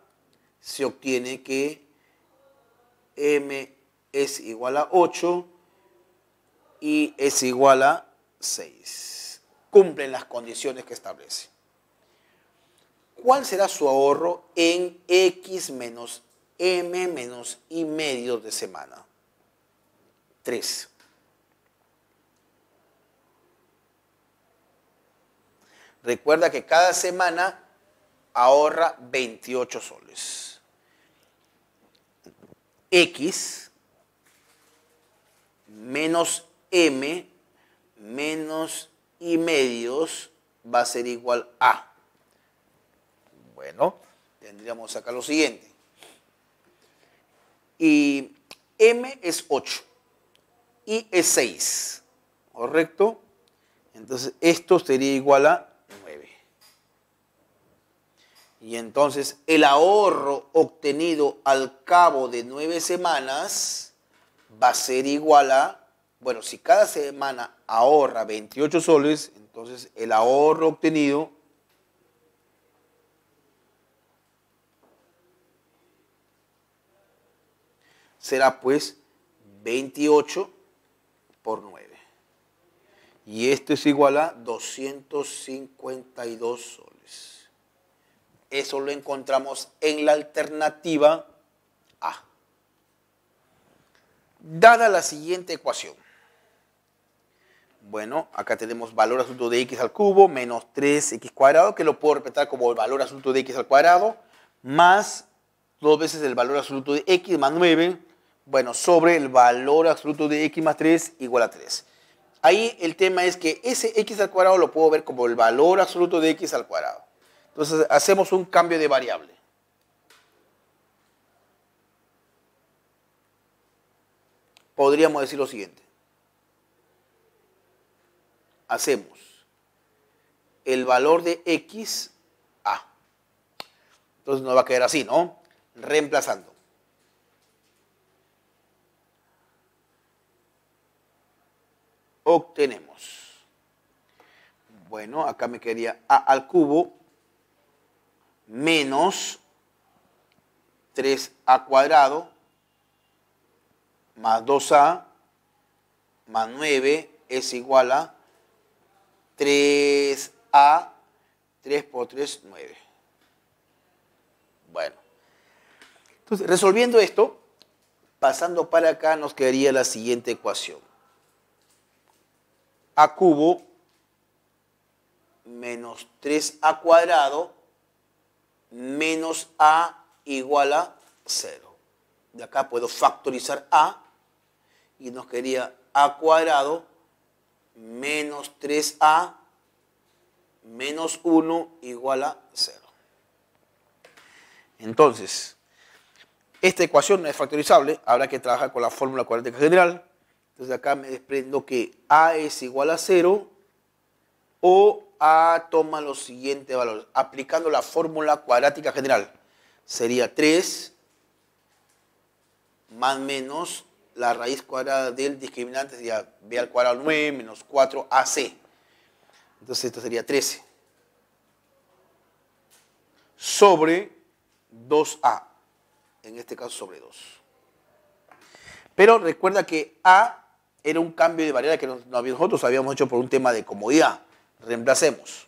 se obtiene que m es igual a 8 y es igual a 6. Cumplen las condiciones que establece. ¿Cuál será su ahorro en X menos M menos y medio de semana? 3. Recuerda que cada semana ahorra 28 soles. X menos M menos y medios va a ser igual a bueno. Tendríamos acá lo siguiente. Y M es 8. Y es 6. ¿Correcto? Entonces esto sería igual a 9. Y entonces el ahorro obtenido al cabo de 9 semanas va a ser igual a bueno, si cada semana ahorra 28 soles, entonces el ahorro obtenido será pues 28 por 9. Y esto es igual a 252 soles. Eso lo encontramos en la alternativa A. Dada la siguiente ecuación. Bueno, acá tenemos valor absoluto de x al cubo menos 3x cuadrado, que lo puedo repetir como el valor absoluto de x al cuadrado, más dos veces el valor absoluto de x más 9, bueno, sobre el valor absoluto de x más 3 igual a 3. Ahí el tema es que ese x al cuadrado lo puedo ver como el valor absoluto de x al cuadrado. Entonces hacemos un cambio de variable. Podríamos decir lo siguiente. Hacemos el valor de x a. Entonces nos va a quedar así, ¿no? Reemplazando. obtenemos. Bueno, acá me quería A al cubo menos 3A cuadrado más 2A más 9 es igual a 3A, 3 por 3, 9. Bueno, entonces resolviendo esto, pasando para acá nos quedaría la siguiente ecuación a cubo menos 3a cuadrado menos a igual a 0. De acá puedo factorizar a y nos quería a cuadrado menos 3a menos 1 igual a 0. Entonces, esta ecuación no es factorizable, habrá que trabajar con la fórmula cuadrática general entonces acá me desprendo que A es igual a 0 o A toma los siguientes valores, aplicando la fórmula cuadrática general. Sería 3 más menos la raíz cuadrada del discriminante, sería B al cuadrado 9 menos 4AC. Entonces esto sería 13. Sobre 2A. En este caso sobre 2. Pero recuerda que A era un cambio de variable que nosotros habíamos hecho por un tema de comodidad. Reemplacemos.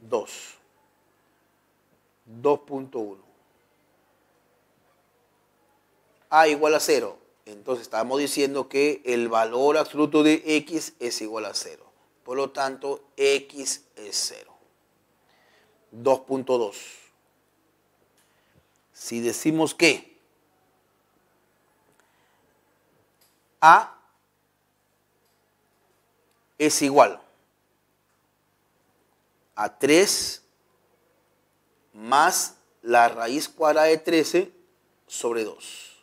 2. 2.1. A igual a 0. Entonces estamos diciendo que el valor absoluto de X es igual a 0. Por lo tanto, X es 0. 2.2. Si decimos que A es igual a 3 más la raíz cuadrada de 13 sobre 2.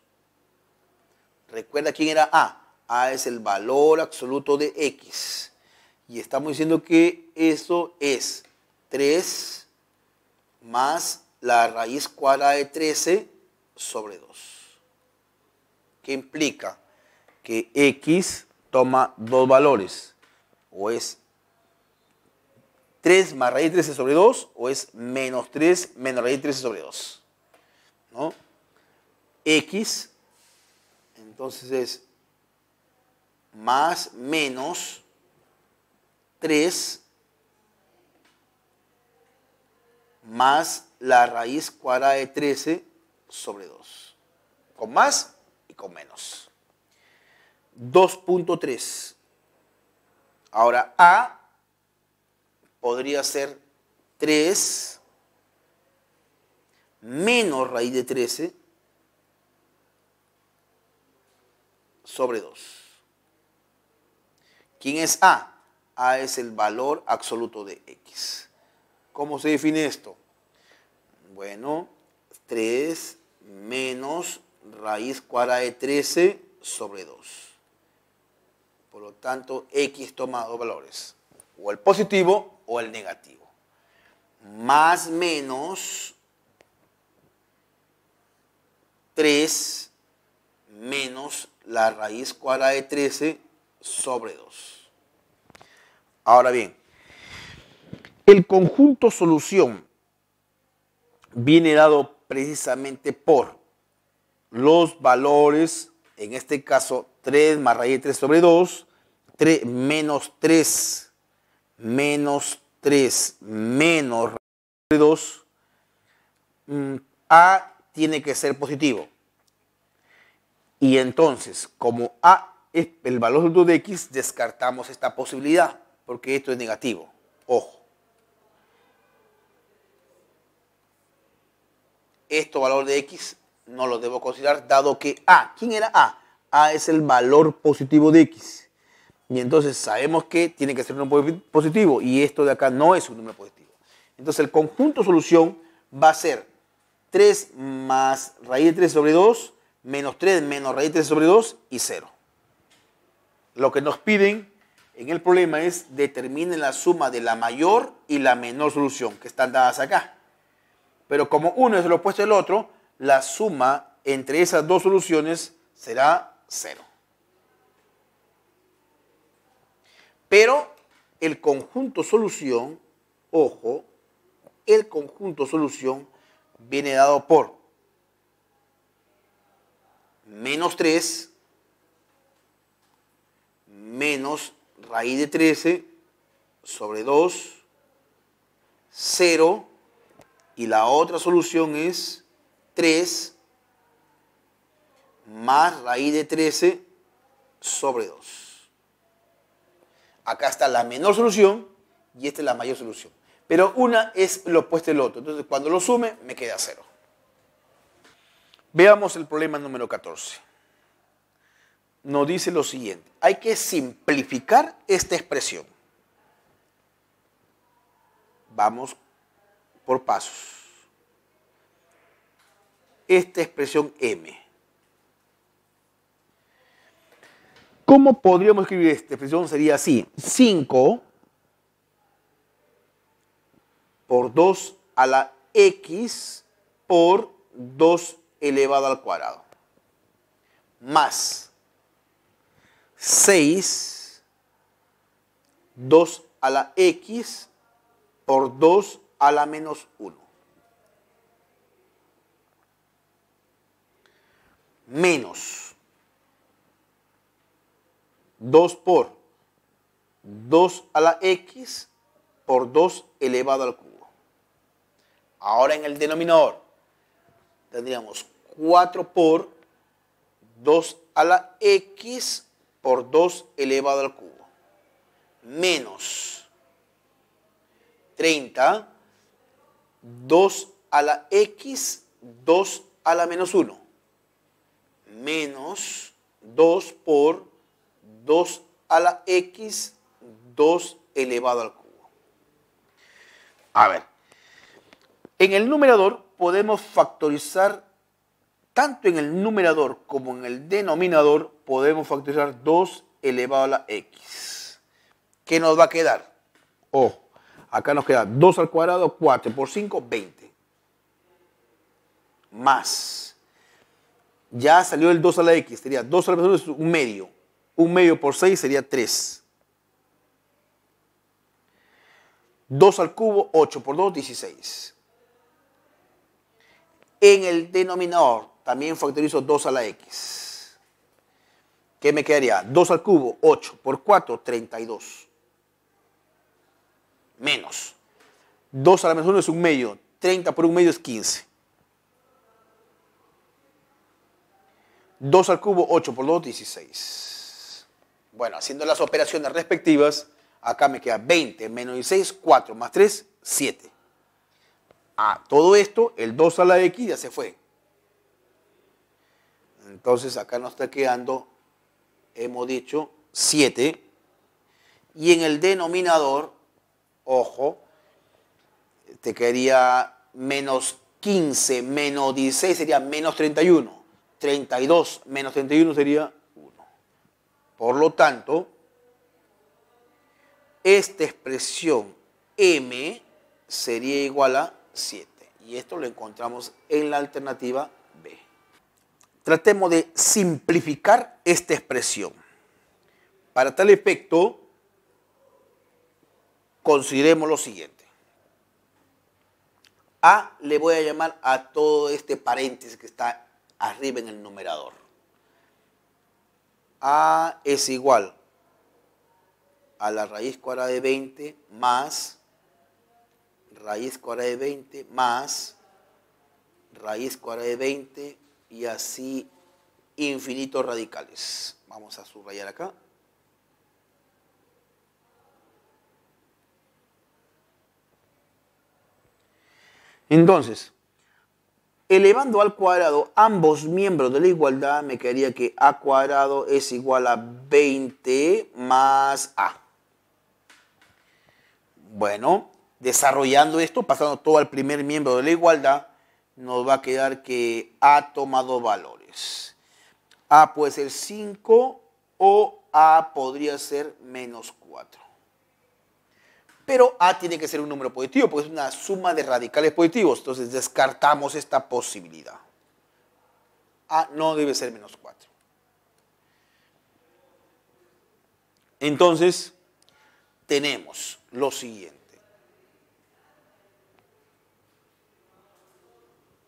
Recuerda quién era A. A es el valor absoluto de X. Y estamos diciendo que esto es 3 más la raíz cuadrada de 13 sobre 2. ¿Qué implica? que X toma dos valores, o es 3 más raíz de 13 sobre 2, o es menos 3 menos raíz de 13 sobre 2. ¿no? X, entonces es más menos 3 más la raíz cuadrada de 13 sobre 2. Con más y con menos. 2.3. Ahora A podría ser 3 menos raíz de 13 sobre 2. ¿Quién es A? A es el valor absoluto de X. ¿Cómo se define esto? Bueno, 3 menos raíz cuadrada de 13 sobre 2. Por lo tanto, X toma dos valores, o el positivo o el negativo. Más menos 3 menos la raíz cuadrada de 13 sobre 2. Ahora bien, el conjunto solución viene dado precisamente por los valores, en este caso 3 más raíz de 3 sobre 2, 3, menos 3, menos 3, menos raíz de 2, mm, A tiene que ser positivo. Y entonces, como A es el valor 2 de X, descartamos esta posibilidad, porque esto es negativo. Ojo. Esto valor de X no lo debo considerar, dado que A, ¿quién era A? A es el valor positivo de X. Y entonces sabemos que tiene que ser un número positivo y esto de acá no es un número positivo. Entonces el conjunto solución va a ser 3 más raíz de 3 sobre 2, menos 3 menos raíz de 3 sobre 2 y 0. Lo que nos piden en el problema es determinen la suma de la mayor y la menor solución que están dadas acá. Pero como uno es el opuesto del otro, la suma entre esas dos soluciones será cero. Pero el conjunto solución, ojo, el conjunto solución viene dado por menos 3 menos raíz de 13 sobre 2, 0, y la otra solución es 3 más raíz de 13 sobre 2. Acá está la menor solución y esta es la mayor solución. Pero una es lo opuesto del otro. Entonces, cuando lo sume, me queda cero. Veamos el problema número 14. Nos dice lo siguiente. Hay que simplificar esta expresión. Vamos por pasos. Esta expresión M ¿Cómo podríamos escribir esta expresión? Sería así. 5 por 2 a la x por 2 elevado al cuadrado. Más 6, 2 a la x por 2 a la menos 1. Menos 2 por 2 a la x por 2 elevado al cubo. Ahora en el denominador tendríamos 4 por 2 a la x por 2 elevado al cubo. Menos 30, 2 a la x, 2 a la menos 1. Menos 2 por 2 a la x, 2 elevado al cubo. A ver, en el numerador podemos factorizar, tanto en el numerador como en el denominador, podemos factorizar 2 elevado a la x. ¿Qué nos va a quedar? Ojo, oh, acá nos queda 2 al cuadrado, 4 por 5, 20. Más. Ya salió el 2 a la x, sería 2 a la x, un medio. Un medio por 6 sería 3. 2 al cubo, 8 por 2, 16. En el denominador también factorizo 2 a la x. ¿Qué me quedaría? 2 al cubo, 8 por 4, 32. Menos. 2 a la menos 1 es un medio. 30 por 1 medio es 15. 2 al cubo, 8 por 2, 16. Bueno, haciendo las operaciones respectivas, acá me queda 20 menos 16, 4 más 3, 7. A todo esto, el 2 a la X ya se fue. Entonces acá nos está quedando, hemos dicho, 7. Y en el denominador, ojo, te quedaría menos 15 menos 16 sería menos 31. 32 menos 31 sería por lo tanto, esta expresión m sería igual a 7. Y esto lo encontramos en la alternativa B. Tratemos de simplificar esta expresión. Para tal efecto, consideremos lo siguiente. A le voy a llamar a todo este paréntesis que está arriba en el numerador. A es igual a la raíz cuadrada de 20 más raíz cuadrada de 20 más raíz cuadrada de 20 y así infinitos radicales. Vamos a subrayar acá. Entonces, Elevando al cuadrado ambos miembros de la igualdad, me quedaría que a cuadrado es igual a 20 más a. Bueno, desarrollando esto, pasando todo al primer miembro de la igualdad, nos va a quedar que a toma dos valores. A puede ser 5 o a podría ser menos 4. Pero A tiene que ser un número positivo porque es una suma de radicales positivos. Entonces descartamos esta posibilidad. A no debe ser menos 4. Entonces, tenemos lo siguiente.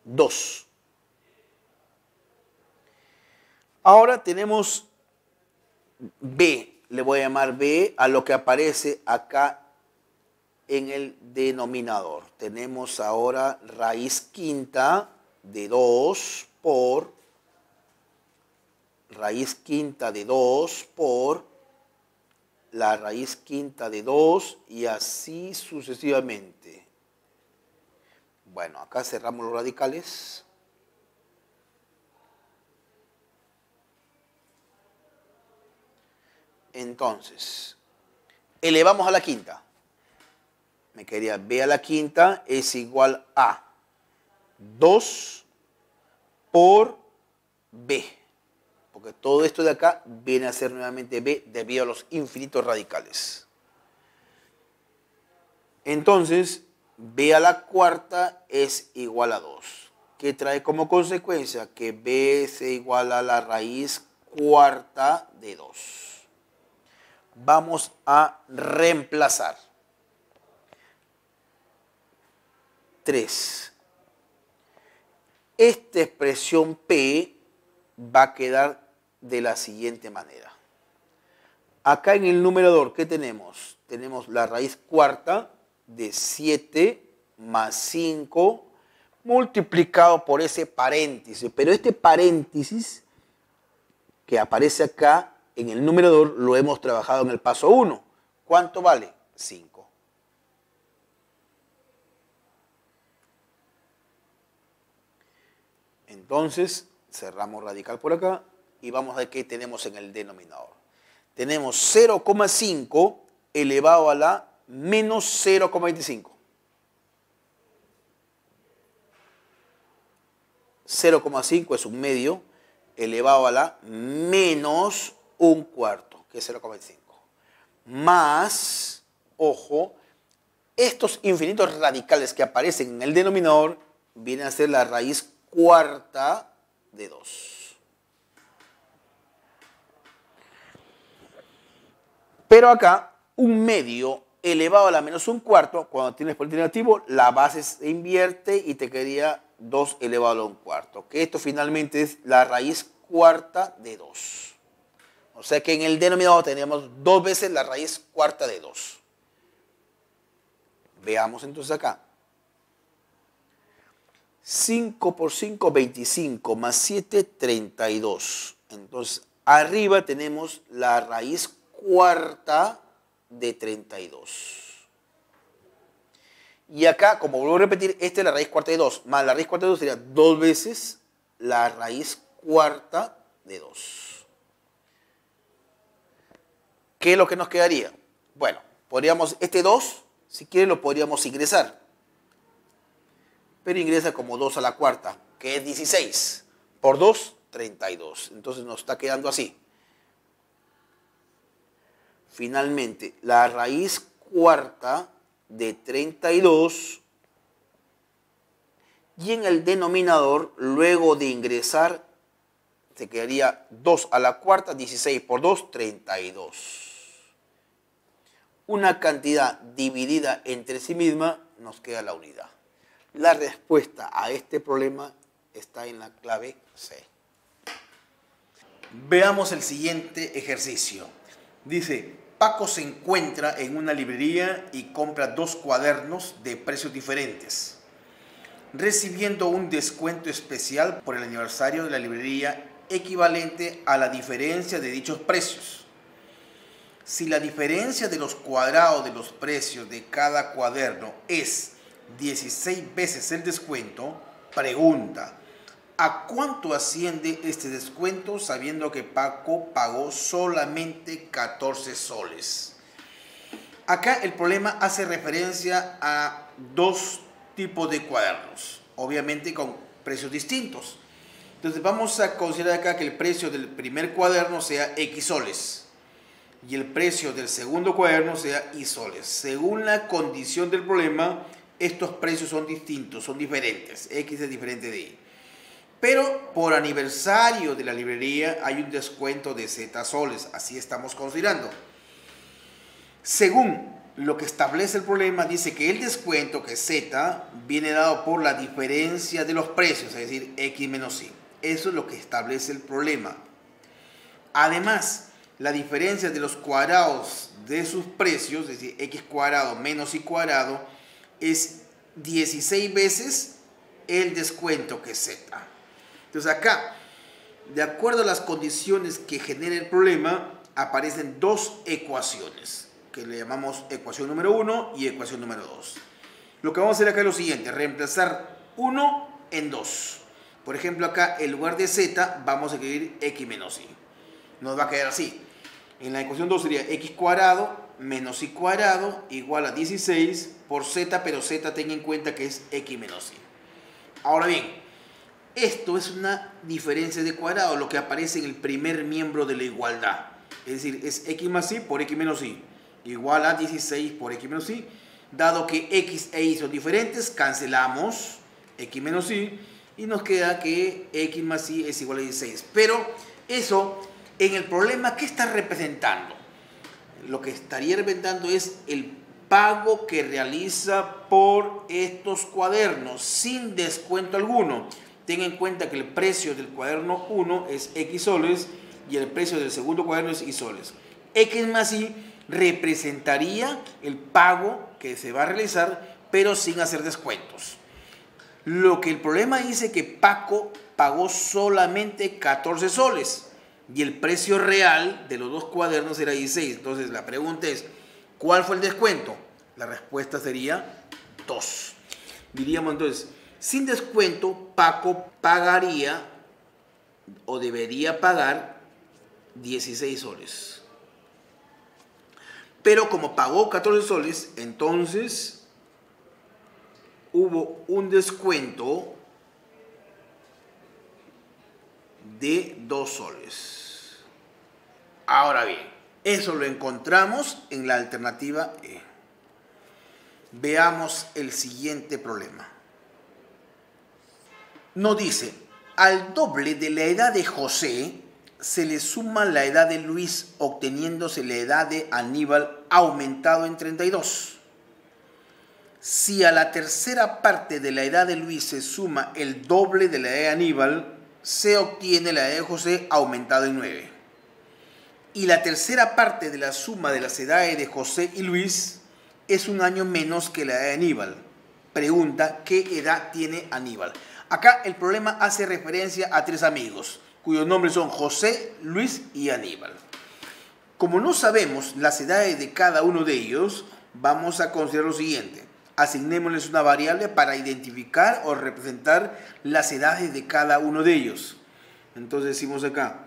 2. Ahora tenemos B, le voy a llamar B a lo que aparece acá en el denominador. Tenemos ahora raíz quinta de 2 por raíz quinta de 2 por la raíz quinta de 2 y así sucesivamente. Bueno, acá cerramos los radicales. Entonces, elevamos a la quinta me quería b a la quinta es igual a 2 por b, porque todo esto de acá viene a ser nuevamente b debido a los infinitos radicales. Entonces, b a la cuarta es igual a 2, que trae como consecuencia que b es igual a la raíz cuarta de 2. Vamos a reemplazar. 3. Esta expresión P va a quedar de la siguiente manera. Acá en el numerador, ¿qué tenemos? Tenemos la raíz cuarta de 7 más 5 multiplicado por ese paréntesis. Pero este paréntesis que aparece acá en el numerador lo hemos trabajado en el paso 1. ¿Cuánto vale? 5. Entonces, cerramos radical por acá y vamos a ver qué tenemos en el denominador. Tenemos 0,5 elevado a la menos 0,25. 0,5 es un medio elevado a la menos un cuarto, que es 0,25. Más, ojo, estos infinitos radicales que aparecen en el denominador vienen a ser la raíz cuarta de 2. Pero acá, un medio elevado a la menos un cuarto, cuando tienes por negativo, la base se invierte y te quedaría 2 elevado a un cuarto. Que esto finalmente es la raíz cuarta de 2. O sea que en el denominador tenemos dos veces la raíz cuarta de 2. Veamos entonces acá. 5 por 5, 25, más 7, 32. Entonces, arriba tenemos la raíz cuarta de 32. Y acá, como vuelvo a repetir, esta es la raíz cuarta de 2, más la raíz cuarta de 2 sería dos veces la raíz cuarta de 2. ¿Qué es lo que nos quedaría? Bueno, podríamos, este 2, si quieren, lo podríamos ingresar pero ingresa como 2 a la cuarta, que es 16. Por 2, 32. Entonces nos está quedando así. Finalmente, la raíz cuarta de 32 y en el denominador, luego de ingresar, se quedaría 2 a la cuarta, 16 por 2, 32. Una cantidad dividida entre sí misma nos queda la unidad. La respuesta a este problema está en la clave C. Veamos el siguiente ejercicio. Dice, Paco se encuentra en una librería y compra dos cuadernos de precios diferentes, recibiendo un descuento especial por el aniversario de la librería equivalente a la diferencia de dichos precios. Si la diferencia de los cuadrados de los precios de cada cuaderno es 16 veces el descuento, pregunta, ¿a cuánto asciende este descuento sabiendo que Paco pagó solamente 14 soles? Acá el problema hace referencia a dos tipos de cuadernos, obviamente con precios distintos. Entonces vamos a considerar acá que el precio del primer cuaderno sea X soles y el precio del segundo cuaderno sea Y soles. Según la condición del problema, estos precios son distintos, son diferentes. X es diferente de Y. Pero por aniversario de la librería hay un descuento de Z soles, así estamos considerando. Según lo que establece el problema, dice que el descuento, que es Z, viene dado por la diferencia de los precios, es decir, X menos Y. Eso es lo que establece el problema. Además, la diferencia de los cuadrados de sus precios, es decir, X cuadrado menos Y cuadrado, es 16 veces el descuento que es Z. Entonces acá, de acuerdo a las condiciones que genera el problema, aparecen dos ecuaciones, que le llamamos ecuación número 1 y ecuación número 2. Lo que vamos a hacer acá es lo siguiente, reemplazar 1 en 2. Por ejemplo, acá en lugar de z vamos a escribir x menos y. Nos va a quedar así. En la ecuación 2 sería x cuadrado menos Y cuadrado igual a 16 por z, pero z tenga en cuenta que es x menos y. Ahora bien, esto es una diferencia de cuadrado, lo que aparece en el primer miembro de la igualdad. Es decir, es x más y por x menos y, igual a 16 por x menos y. Dado que x e y son diferentes, cancelamos x menos y y nos queda que x más y es igual a 16. Pero eso en el problema, ¿qué está representando? lo que estaría reventando es el pago que realiza por estos cuadernos sin descuento alguno. Ten en cuenta que el precio del cuaderno 1 es X soles y el precio del segundo cuaderno es Y soles. X más Y representaría el pago que se va a realizar, pero sin hacer descuentos. Lo que el problema dice que Paco pagó solamente 14 soles y el precio real de los dos cuadernos era 16. Entonces la pregunta es, ¿cuál fue el descuento? La respuesta sería 2. Diríamos entonces, sin descuento, Paco pagaría o debería pagar 16 soles. Pero como pagó 14 soles, entonces hubo un descuento de dos soles. Ahora bien, eso lo encontramos en la alternativa E. Veamos el siguiente problema. Nos dice, al doble de la edad de José se le suma la edad de Luis, obteniéndose la edad de Aníbal aumentado en 32. Si a la tercera parte de la edad de Luis se suma el doble de la edad de Aníbal, se obtiene la edad de José aumentada en 9. Y la tercera parte de la suma de las edades de José y Luis es un año menos que la edad de Aníbal. Pregunta, ¿qué edad tiene Aníbal? Acá el problema hace referencia a tres amigos, cuyos nombres son José, Luis y Aníbal. Como no sabemos las edades de cada uno de ellos, vamos a considerar lo siguiente asignémosles una variable para identificar o representar las edades de cada uno de ellos. Entonces decimos acá,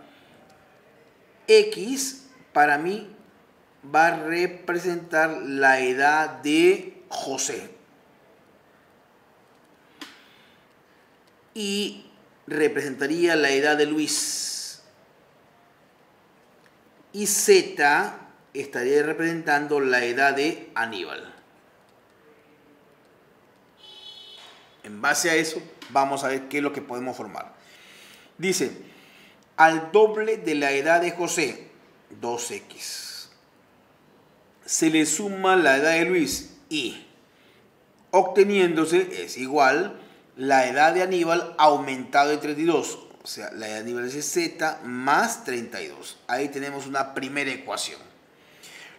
X para mí va a representar la edad de José. Y representaría la edad de Luis. Y Z estaría representando la edad de Aníbal. En base a eso, vamos a ver qué es lo que podemos formar. Dice, al doble de la edad de José, 2x. Se le suma la edad de Luis y, obteniéndose, es igual, la edad de Aníbal aumentado de 32. O sea, la edad de Aníbal es Z más 32. Ahí tenemos una primera ecuación.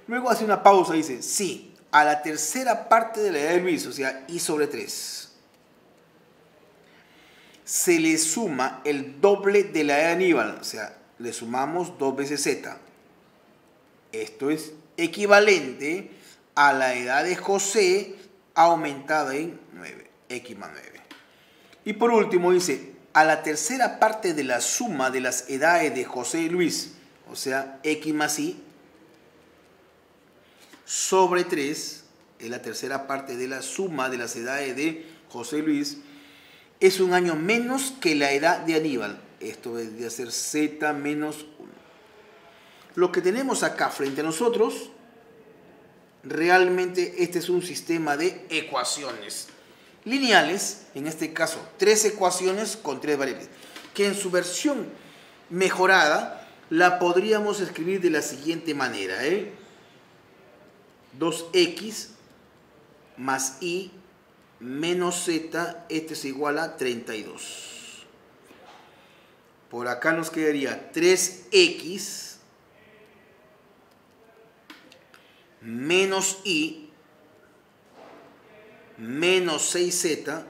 Luego hace una pausa y dice, sí, a la tercera parte de la edad de Luis, o sea, Y sobre 3 se le suma el doble de la e de Aníbal, o sea, le sumamos dos veces Z. Esto es equivalente a la edad de José aumentada en 9, X más 9. Y por último dice, a la tercera parte de la suma de las edades de José y Luis, o sea, X más Y, sobre 3, es la tercera parte de la suma de las edades de José y Luis, es un año menos que la edad de Aníbal. Esto debería ser Z menos 1. Lo que tenemos acá frente a nosotros, realmente este es un sistema de ecuaciones lineales, en este caso tres ecuaciones con tres variables, que en su versión mejorada la podríamos escribir de la siguiente manera. 2 ¿eh? 2x más y menos z, este es igual a 32. Por acá nos quedaría 3x menos y menos 6z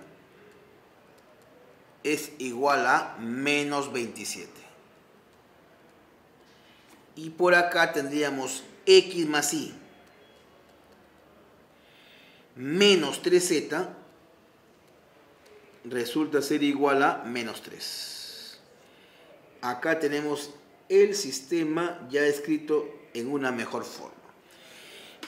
es igual a menos 27. Y por acá tendríamos x más y menos 3z resulta ser igual a menos 3. Acá tenemos el sistema ya escrito en una mejor forma.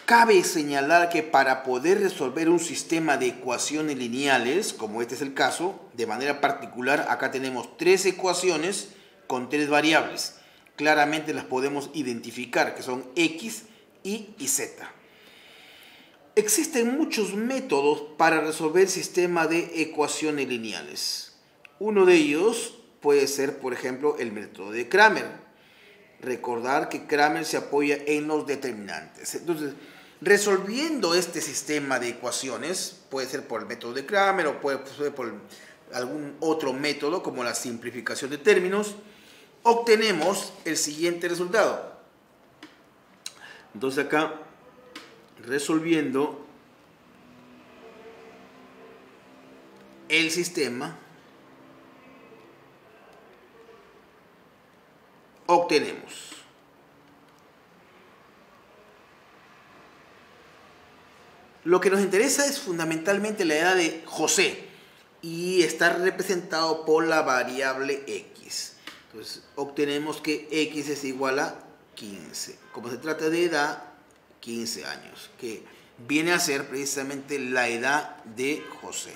Cabe señalar que para poder resolver un sistema de ecuaciones lineales, como este es el caso, de manera particular, acá tenemos tres ecuaciones con tres variables. Claramente las podemos identificar, que son x, y y z. Existen muchos métodos para resolver sistemas de ecuaciones lineales. Uno de ellos puede ser, por ejemplo, el método de Kramer. Recordar que Kramer se apoya en los determinantes. Entonces, resolviendo este sistema de ecuaciones, puede ser por el método de Kramer o puede ser por algún otro método como la simplificación de términos, obtenemos el siguiente resultado. Entonces acá resolviendo el sistema, obtenemos. Lo que nos interesa es fundamentalmente la edad de José y está representado por la variable x. Entonces obtenemos que x es igual a 15. Como se trata de edad, 15 años, que viene a ser precisamente la edad de José.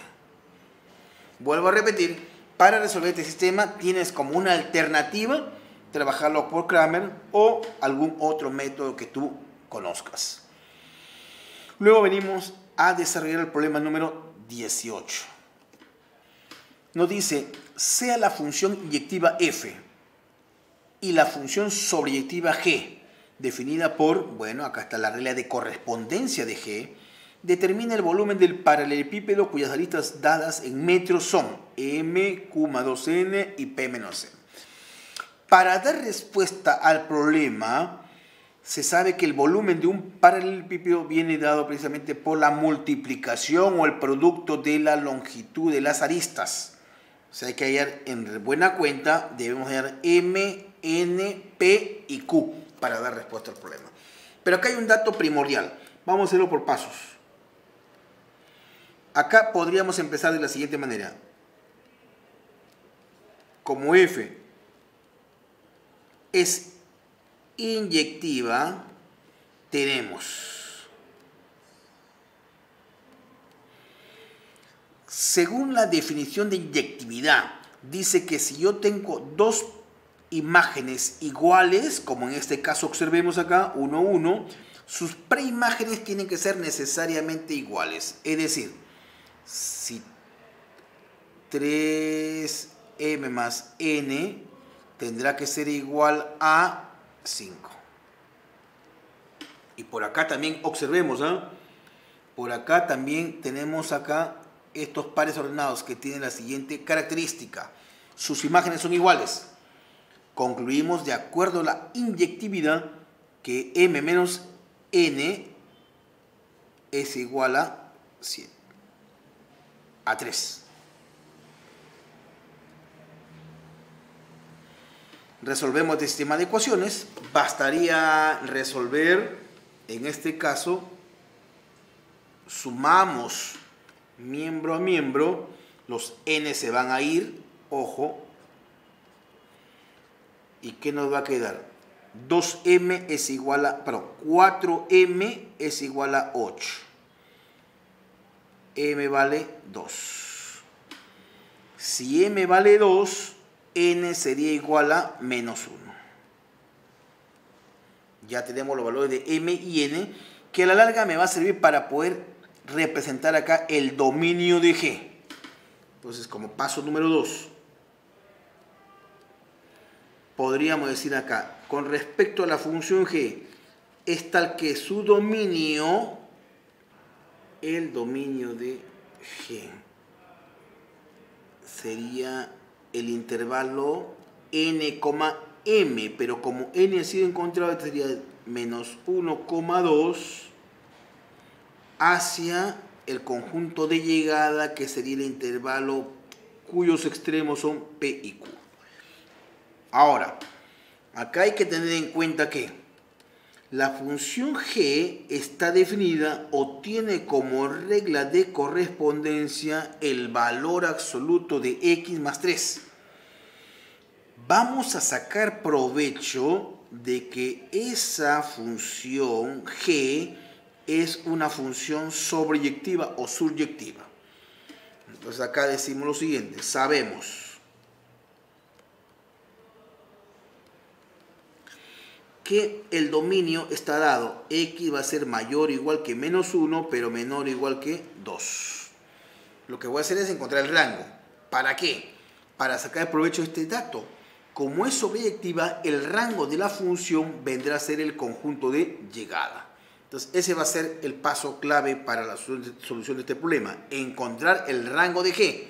Vuelvo a repetir, para resolver este sistema tienes como una alternativa trabajarlo por Kramer o algún otro método que tú conozcas. Luego venimos a desarrollar el problema número 18. Nos dice, sea la función inyectiva f y la función sobreyectiva g definida por, bueno, acá está la regla de correspondencia de G, determina el volumen del paralelepípedo cuyas aristas dadas en metros son m, q-2n y p-n. Para dar respuesta al problema, se sabe que el volumen de un paralelepípedo viene dado precisamente por la multiplicación o el producto de la longitud de las aristas. O sea, hay que hallar en buena cuenta, debemos hallar m N, P y Q para dar respuesta al problema. Pero acá hay un dato primordial. Vamos a hacerlo por pasos. Acá podríamos empezar de la siguiente manera. Como F es inyectiva, tenemos. Según la definición de inyectividad, dice que si yo tengo dos imágenes iguales, como en este caso observemos acá, 1, 1, sus preimágenes tienen que ser necesariamente iguales. Es decir, si 3m más n tendrá que ser igual a 5. Y por acá también observemos, ¿ah? por acá también tenemos acá estos pares ordenados que tienen la siguiente característica. Sus imágenes son iguales concluimos de acuerdo a la inyectividad que m menos n es igual a 100 a 3. Resolvemos este sistema de ecuaciones. Bastaría resolver, en este caso, sumamos miembro a miembro, los n se van a ir, ojo, ¿Y qué nos va a quedar? 2m es igual a, perdón, 4m es igual a 8. m vale 2. Si m vale 2, n sería igual a menos 1. Ya tenemos los valores de m y n, que a la larga me va a servir para poder representar acá el dominio de g. Entonces, como paso número 2, podríamos decir acá, con respecto a la función g, es tal que su dominio, el dominio de g, sería el intervalo n, m, pero como n ha sido encontrado, este sería menos 1,2 hacia el conjunto de llegada que sería el intervalo cuyos extremos son P y Q. Ahora, acá hay que tener en cuenta que la función g está definida o tiene como regla de correspondencia el valor absoluto de x más 3. Vamos a sacar provecho de que esa función g es una función sobreyectiva o subyectiva. Entonces acá decimos lo siguiente, sabemos que el dominio está dado. X va a ser mayor o igual que menos 1, pero menor o igual que 2. Lo que voy a hacer es encontrar el rango. ¿Para qué? Para sacar provecho de este dato. Como es objetiva, el rango de la función vendrá a ser el conjunto de llegada. Entonces, ese va a ser el paso clave para la solución de este problema. Encontrar el rango de G.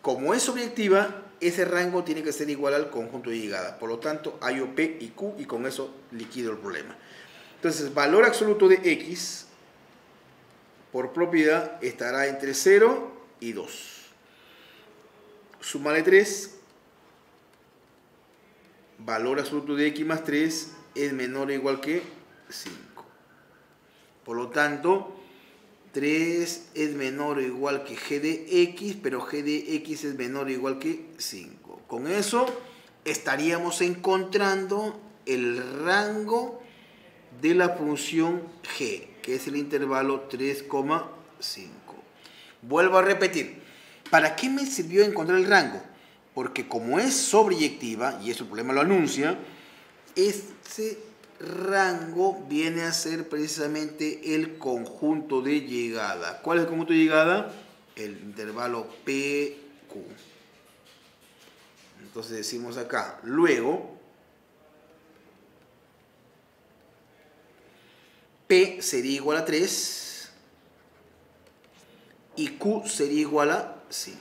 Como es objetiva, ese rango tiene que ser igual al conjunto de llegada. Por lo tanto, hay op P y Q y con eso liquido el problema. Entonces, valor absoluto de X por propiedad estará entre 0 y 2. Sumale 3. Valor absoluto de X más 3 es menor o igual que 5. Por lo tanto, 3 es menor o igual que g de x, pero g de x es menor o igual que 5. Con eso estaríamos encontrando el rango de la función g, que es el intervalo 3,5. Vuelvo a repetir, ¿para qué me sirvió encontrar el rango? Porque como es sobreyectiva, y eso el problema lo anuncia, ese rango viene a ser precisamente el conjunto de llegada. ¿Cuál es el conjunto de llegada? El intervalo PQ. Entonces decimos acá, luego P sería igual a 3 y Q sería igual a 5.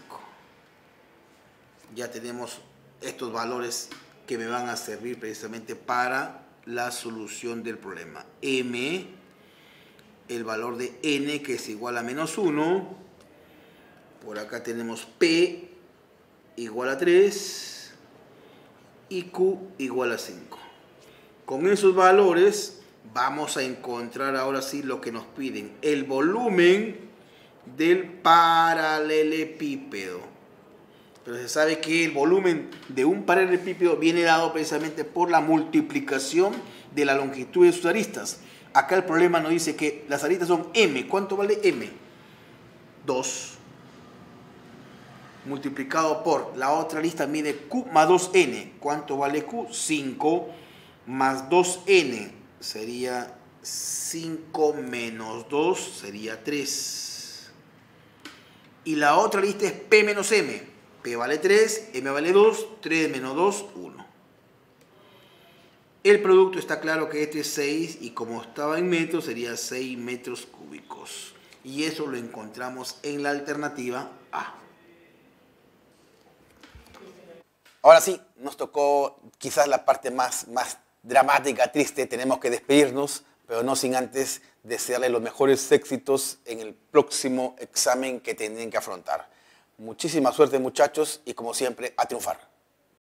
Ya tenemos estos valores que me van a servir precisamente para la solución del problema. M, el valor de n que es igual a menos 1. Por acá tenemos P igual a 3 y Q igual a 5. Con esos valores vamos a encontrar ahora sí lo que nos piden, el volumen del paralelepípedo. Pero se sabe que el volumen de un paralelepípedo viene dado precisamente por la multiplicación de la longitud de sus aristas. Acá el problema nos dice que las aristas son m. ¿Cuánto vale m? 2 multiplicado por la otra lista mide q más 2n. ¿Cuánto vale q? 5 más 2n sería 5 menos 2 sería 3. Y la otra lista es p menos m. P vale 3, M vale 2, 3 menos 2, 1. El producto está claro que este es 6 y como estaba en metros sería 6 metros cúbicos. Y eso lo encontramos en la alternativa A. Ahora sí, nos tocó quizás la parte más, más dramática, triste. Tenemos que despedirnos, pero no sin antes desearle los mejores éxitos en el próximo examen que tienen que afrontar. Muchísima suerte muchachos y como siempre, a triunfar.